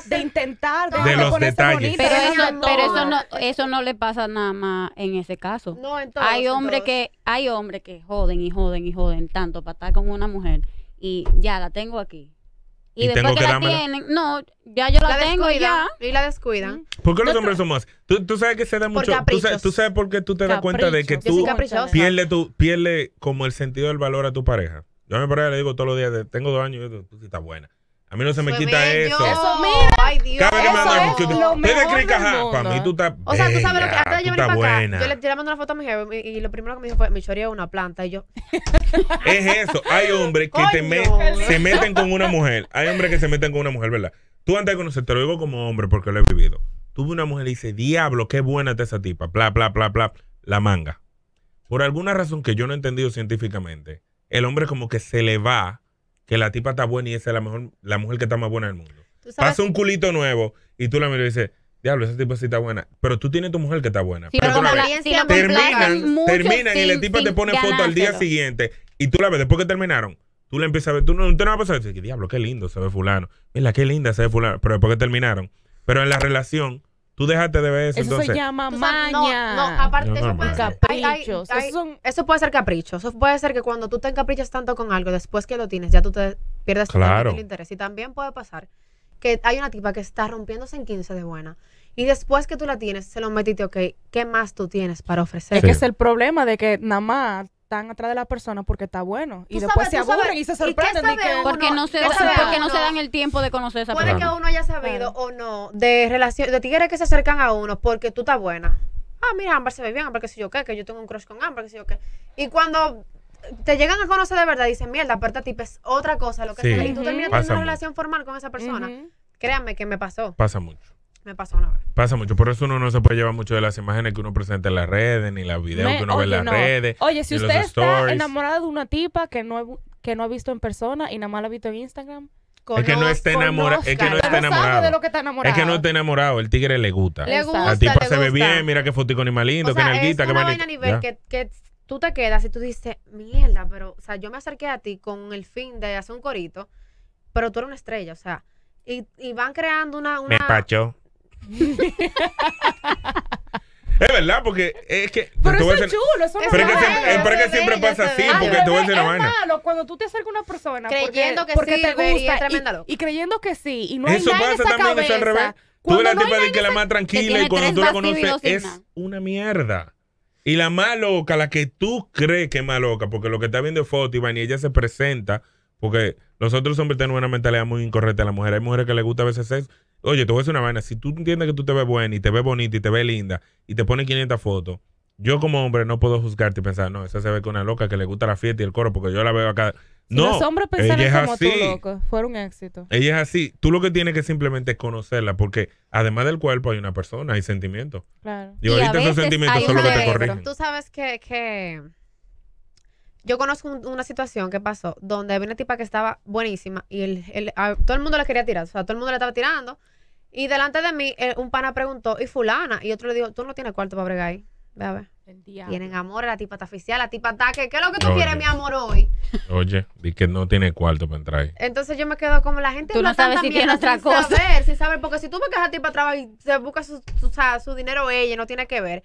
de, intentar, de, los detalles. pero, eso, no. eso, no, le pasa nada más en ese caso. hay hombres que hay hombres que joden y joden y joden tanto para estar con una mujer y ya la tengo aquí y, después que, la tienen, no, ya yo la, tengo ya. Y la descuidan. Mm. ¿Por qué los hombres son más? Tú, sabes que se da mucho. Tú sabes, tú sabes, por qué tú te das cuenta de que tú pierdes tu, pierde como el sentido del valor a tu pareja. Yo a mi pareja le digo todos los días, tengo dos años y tú estás buena. A mí no se me quita eso. Eso, mira. Ay, Dios. mío. me eso es lo para mí tú estás. O sea, tú sabes lo que hasta yo venir para buena. acá. Yo le, yo mando una foto a mi jefe y, lo primero que me dijo fue: Mi chori es una planta. Y yo. es eso. Hay hombres que te se meten con una mujer. Hay hombres que se meten con una mujer, ¿verdad? Tú antes de conocer, te lo digo como hombre porque lo he vivido. Tuve una mujer y dice: Diablo, qué buena está esa tipa. Bla, bla, bla, bla. La manga. Por alguna razón que yo no he entendido científicamente, el hombre como que se le va que la tipa está buena y esa es la mejor, la mujer que está más buena del mundo. Pasa un culito nuevo y tú la miras y dices, diablo, esa tipa sí está buena. Pero tú tienes tu mujer que está buena. pero pero la vez, terminan, terminan y la tipa te pone foto al día siguiente y tú la ves después que terminaron. Tú la empiezas a ver, tú no, te vas a decir, diablo, qué lindo se ve fulano. Mira, qué linda se ve fulano. Pero después que terminaron. Pero en la relación Tú dejaste de ver eso. Eso se llama maña. No, aparte, eso, puede ser, eso puede ser capricho. Eso puede ser que cuando tú te encaprichas tanto con algo, después que lo tienes, ya tú te pierdes claro. el interés. Y también puede pasar que hay una tipa que está rompiéndose en 15 de buena. Y después que tú la tienes, se lo metiste, ok, ¿qué más tú tienes para ofrecer? Es que es el problema de que nada más están atrás de la persona porque está bueno. Y después se aburren y se sorprenden. porque no, se, dan el tiempo de conocer esa persona. Puede que uno haya sabido o no de relación, de tigres que se acercan a uno porque tú estás buena. Ah, mira, Amber se ve bien, Amber, que sé yo qué, que yo tengo un crush con Amber, que sé yo qué. Y cuando te llegan a conocer de verdad, dicen, mierda, aparte este ti es otra cosa, lo que Y tú terminas teniendo una relación formal con esa persona. Créanme que me pasó. Pasa mucho. Me pasó una vez. Pasa mucho, por eso uno no se puede llevar mucho de las imágenes que uno presenta en las redes, ni los videos que uno ve en las redes. Oye, si usted está enamorado de una tipa que no, que no ha visto en persona y nada más la ha visto en Instagram, es que no está enamorado. Es que no esté enamorado. está enamorado. Es que no está enamorado. El tigre le gusta. Le gusta. La tipa se ve bien. Mira qué fotico ni lindo. qué nalguita. qué que, tú te quedas y tú dices, mierda, pero, o sea, yo me acerqué a ti con el fin de hacer un corito, pero tú eres una estrella, o sea. Y, van creando una. Me es verdad, porque es que. Pero eso es chulo, eso no es que siempre, pasa así, porque te voy a decir Es malo cuando tú te acercas a una persona. Creyendo que sí, te gusta. Y, y, creyendo que sí. Y no hay eso nada pasa también, al revés. Tú eres la de que la más tranquila y cuando tú conoces es una mierda. Y la más loca, la que tú crees que es más loca, porque lo que está viendo es foto, y ella se presenta, porque nosotros hombres tenemos una mentalidad muy incorrecta. la mujer. hay mujeres que les gusta a veces sexo Oye, te voy a decir una vaina. Si tú entiendes que tú te ves buena y te ves bonita y te ves linda y te pones 500 fotos, yo como hombre no puedo juzgarte y pensar, no, esa se ve con una loca que le gusta la fiesta y el coro porque yo la veo acá. no, los hombres pensaron como tú, loco. Fue un éxito. Ella es así. Tú lo que tienes que simplemente es conocerla porque además del cuerpo hay una persona, hay sentimientos. Claro. Y, ahorita esos sentimientos son los que te corrigen. Tú sabes que... que yo conozco una situación que pasó donde había una tipa que estaba buenísima y todo el mundo le quería tirar, o sea, todo el mundo le estaba tirando. Y delante de mí, eh, un pana preguntó, ¿y fulana? Y otro le dijo, tú no tienes cuarto para bregar ahí. Ve a ver. Tienen amor, la tipa está oficial, la tipa está que, ¿qué es lo que tú quieres, mi amor, hoy? Oye, di que no tiene cuarto para entrar ahí. Entonces yo me quedo como la gente Tú no sabe sabes si tiene otra cosa. saber, sin saber, porque si tú me a tipa y se busca su, su dinero ella, no tiene que ver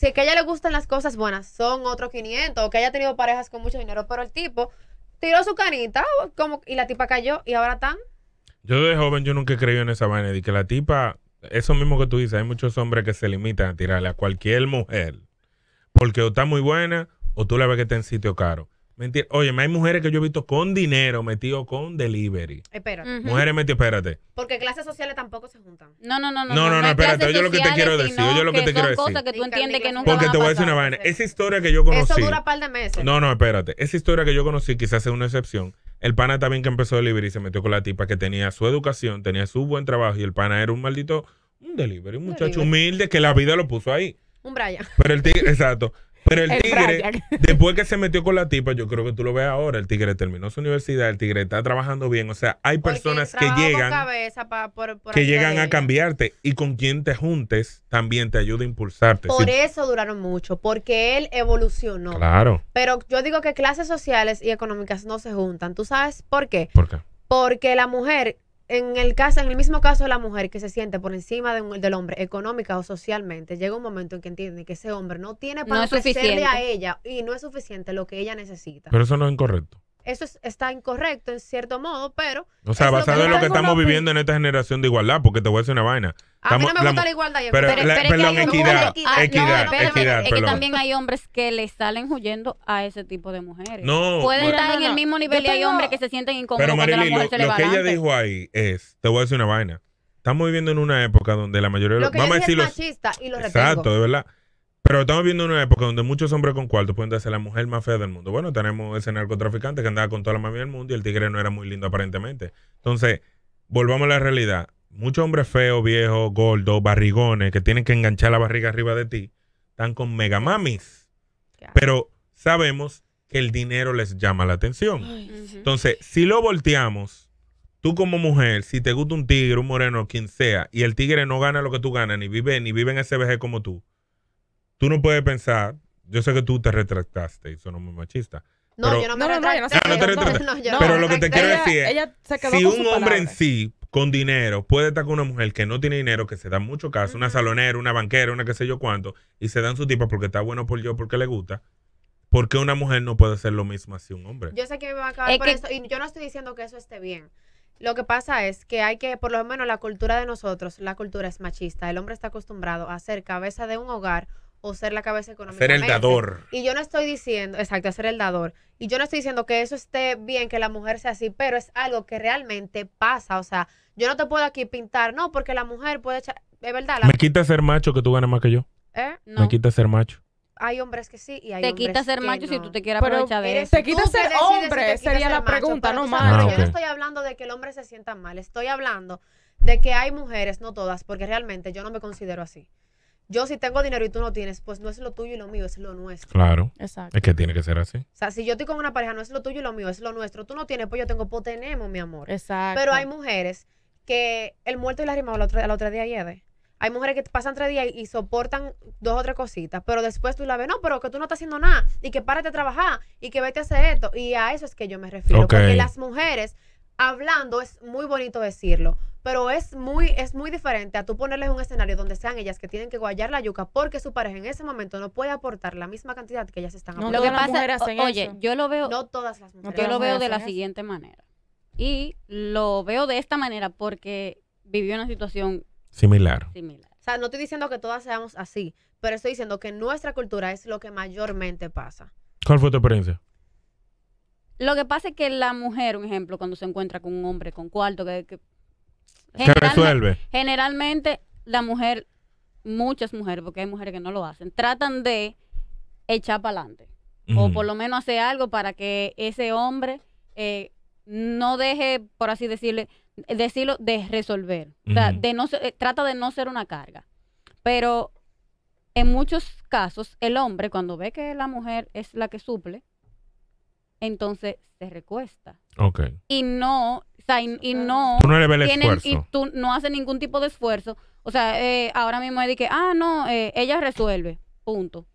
si que a ella le gustan las cosas buenas, son otros 500, o que haya tenido parejas con mucho dinero, pero el tipo tiró su canita oh, como, y la tipa cayó y ahora están. Yo de joven yo nunca creí en esa vaina y que la tipa, eso mismo que tú dices, hay muchos hombres que se limitan a tirarle a cualquier mujer, porque o está muy buena o tú la ves que está en sitio caro. Mentira. Oye, hay mujeres que yo he visto con dinero metido con delivery. Espérate. Mujeres metidas, espérate. Porque clases sociales tampoco se juntan. No, no, no. No, no, no, no espérate. oye lo que te quiero decir. oye lo que, te quiero decir. que tú entiendes que nunca Porque te voy a decir una vaina. Esa historia que yo conocí. Eso dura un par de meses. No, no, espérate. Esa historia que yo conocí, quizás es una excepción. El pana también que empezó delivery se metió con la tipa que tenía su educación, tenía su buen trabajo y el pana era un maldito. Un delivery, un muchacho humilde que la vida lo puso ahí. Un Brian. Pero el tigre, exacto. Pero el, tigre, después que se metió con la tipa, yo creo que tú lo ves ahora, el tigre terminó su universidad, el tigre está trabajando bien, o sea, hay personas que llegan que llegan a cambiarte y con quien te juntes también te ayuda a impulsarte. Por eso duraron mucho, porque él evolucionó. Claro. Pero yo digo que clases sociales y económicas no se juntan, ¿tú sabes por qué? ¿Por qué? Porque la mujer en el caso, en el mismo caso de la mujer que se siente por encima de del hombre, económica o socialmente, llega un momento en que entiende que ese hombre no tiene para ofrecerle a ella y no es suficiente lo que ella necesita. Pero eso no es incorrecto. Eso está incorrecto en cierto modo, pero... O sea, basado en lo que, estamos viviendo en esta generación de igualdad, porque te voy a decir una vaina. A mí no me gusta la, igualdad. Pero, perdón, es que equidad, equidad, Es que también hay hombres que le salen huyendo a ese tipo de mujeres. No. Pueden estar en el mismo nivel y hay hombres que se sienten incómodos Pero Marily, lo, lo, que ella dijo ahí es, te voy a decir una vaina. Estamos viviendo en una época donde la mayoría de los... Lo que vamos a machista y lo Exacto, de verdad. Pero estamos viendo una época donde muchos hombres con cuartos pueden ser la mujer más fea del mundo. Bueno, tenemos ese narcotraficante que andaba con toda la mami del mundo y el tigre no era muy lindo aparentemente. Entonces, volvamos a la realidad. Muchos hombres feos, viejos, gordos, barrigones, que tienen que enganchar la barriga arriba de ti, están con mega mamis. Pero sabemos que el dinero les llama la atención. Entonces, si lo volteamos, tú como mujer, si te gusta un tigre, un moreno, quien sea, y el tigre no gana lo que tú ganas, ni vive, ni vive en ese veje como tú, tú no puedes pensar, yo sé que tú te retractaste y sonó muy machista. No, yo no me retracté. Ah, pero lo que te quiero decir es, si un hombre en sí, con dinero, puede estar con una mujer que no tiene dinero, que se da mucho caso, una salonera, una banquera, una que sé yo cuánto, y se dan su tipa porque está bueno por yo, porque le gusta, ¿por qué una mujer no puede hacer lo mismo así un hombre? Yo sé que me va a acabar por eso, y yo no estoy diciendo que eso esté bien. Lo que pasa es que hay que, por lo menos la cultura de nosotros, la cultura es machista. El hombre está acostumbrado a ser cabeza de un hogar o ser la cabeza económica. Ser el este. dador. Y yo no estoy diciendo, exacto, ser el dador. Y yo no estoy diciendo que eso esté bien, que la mujer sea así, pero es algo que realmente pasa. O sea, yo no te puedo aquí pintar, no, porque la mujer puede echar, es verdad. Me quita ser macho que tú ganes más que yo. ¿Eh? Me quita ser macho hay hombres que sí y hay te quita ser macho si tú te quieres aprovechar de eh, eso. Te quita ser hombre, sería la pregunta, no más. Ah, yo no estoy hablando de que el hombre se sienta mal, estoy hablando de que hay mujeres, no todas, porque realmente yo no me considero así yo si tengo dinero y tú no tienes, pues no es lo tuyo y lo mío, es lo nuestro. Claro. Exacto. Es que tiene que ser así. O sea, si yo estoy con una pareja, no es lo tuyo y lo mío, es lo nuestro. Tú no tienes, pues yo tengo, pues tenemos, mi amor. Exacto. Pero hay mujeres que el muerto y la rima al otro, día lleve. Hay mujeres que pasan tres días y, soportan dos o tres cositas, pero después tú la ves, no, pero que tú no estás haciendo nada, y que párate a trabajar, y que vete a hacer esto. Y a eso es que yo me refiero. Porque las mujeres hablando es muy bonito decirlo, pero es muy, es muy diferente a tú ponerles un escenario donde sean ellas que tienen que guayar la yuca porque su pareja en ese momento no puede aportar la misma cantidad que ellas están aportando. No, lo que pasa, oye, yo lo veo. No todas las mujeres. yo lo veo de la siguiente manera. Y lo veo de esta manera porque vivió una situación similar. similar. O sea, no estoy diciendo que todas seamos así, pero estoy diciendo que nuestra cultura es lo que mayormente pasa. ¿Cuál fue tu experiencia? Lo que pasa es que la mujer, un ejemplo, cuando se encuentra con un hombre con cuarto, que, que generalmente, resuelve. Generalmente la mujer, muchas mujeres, porque hay mujeres que no lo hacen, tratan de echar para adelante. O por lo menos hacer algo para que ese hombre eh, no deje, por así decirle, decirlo, de resolver. O sea, de no, eh, trata de no ser una carga. Pero en muchos casos, el hombre, cuando ve que la mujer es la que suple, entonces se recuesta. Ok. Y no, o sea, y, no... Tú no le el Y tú no haces ningún tipo de esfuerzo. O sea, eh, ahora mismo es de que, ah, no, eh, ella resuelve, punto.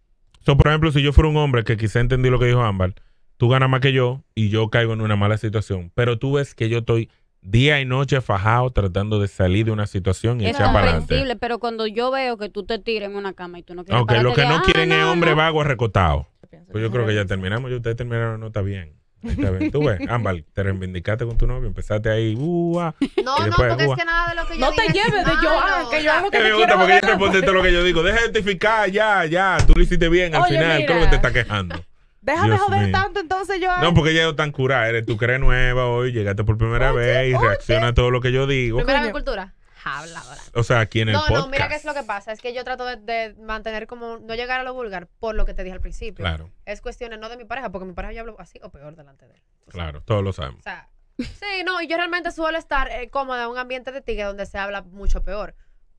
So, por ejemplo, si yo fuera un hombre que quizá entendí lo que dijo Ámbar, tú ganas más que yo y yo caigo en una mala situación, pero tú ves que yo estoy día y noche fajado tratando de salir de una situación y es echar para adelante. pero cuando yo veo que tú te tiras en una cama y tú no quieres Ok, lo que no quieren ah, es hombre vago recotado. Pues yo creo que ya terminamos, yo ustedes terminaron, no está bien. Está Tú ves, Ámbar, te reivindicaste con tu novio, empezaste ahí, uh, ah, No, no, porque es uh, que nada de lo que yo No te lleves de yo, ah, que yo hago que me gusta quiero porque ella responde todo lo que yo digo. Deja de justificar, ya, ya. Tú lo hiciste bien, al final creo que te está quejando. Déjame joder tanto, entonces yo. No, porque ya es tan curada. Eres tú crees eres nueva hoy, llegaste por primera vez y reacciona a todo lo que yo digo. Primera vez cultura habla O sea, aquí en el no, podcast. No, mira qué es lo que pasa. Es que yo trato de, mantener como, no llegar a lo vulgar por lo que te dije al principio. Claro. Es cuestiones no de mi pareja, porque mi pareja yo hablo así o peor delante de él. Claro, todos lo sabemos. O sea, sí, no, y yo realmente suelo estar eh, cómoda en un ambiente de tigre donde se habla mucho peor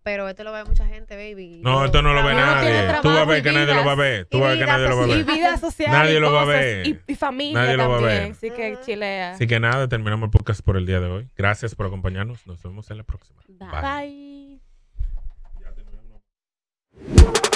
pero esto lo ve mucha gente, baby. No, esto no lo ve nadie. Tú vas a ver que nadie lo va a ver. Tú vas a ver que nadie lo va a ver. Y vida social. Nadie y lo va a ver. Y, familia Nadie lo va a también. ver. Así que chilea. Así que nada, terminamos el podcast por el día de hoy. Gracias por acompañarnos. Nos vemos en la próxima. Bye. Bye.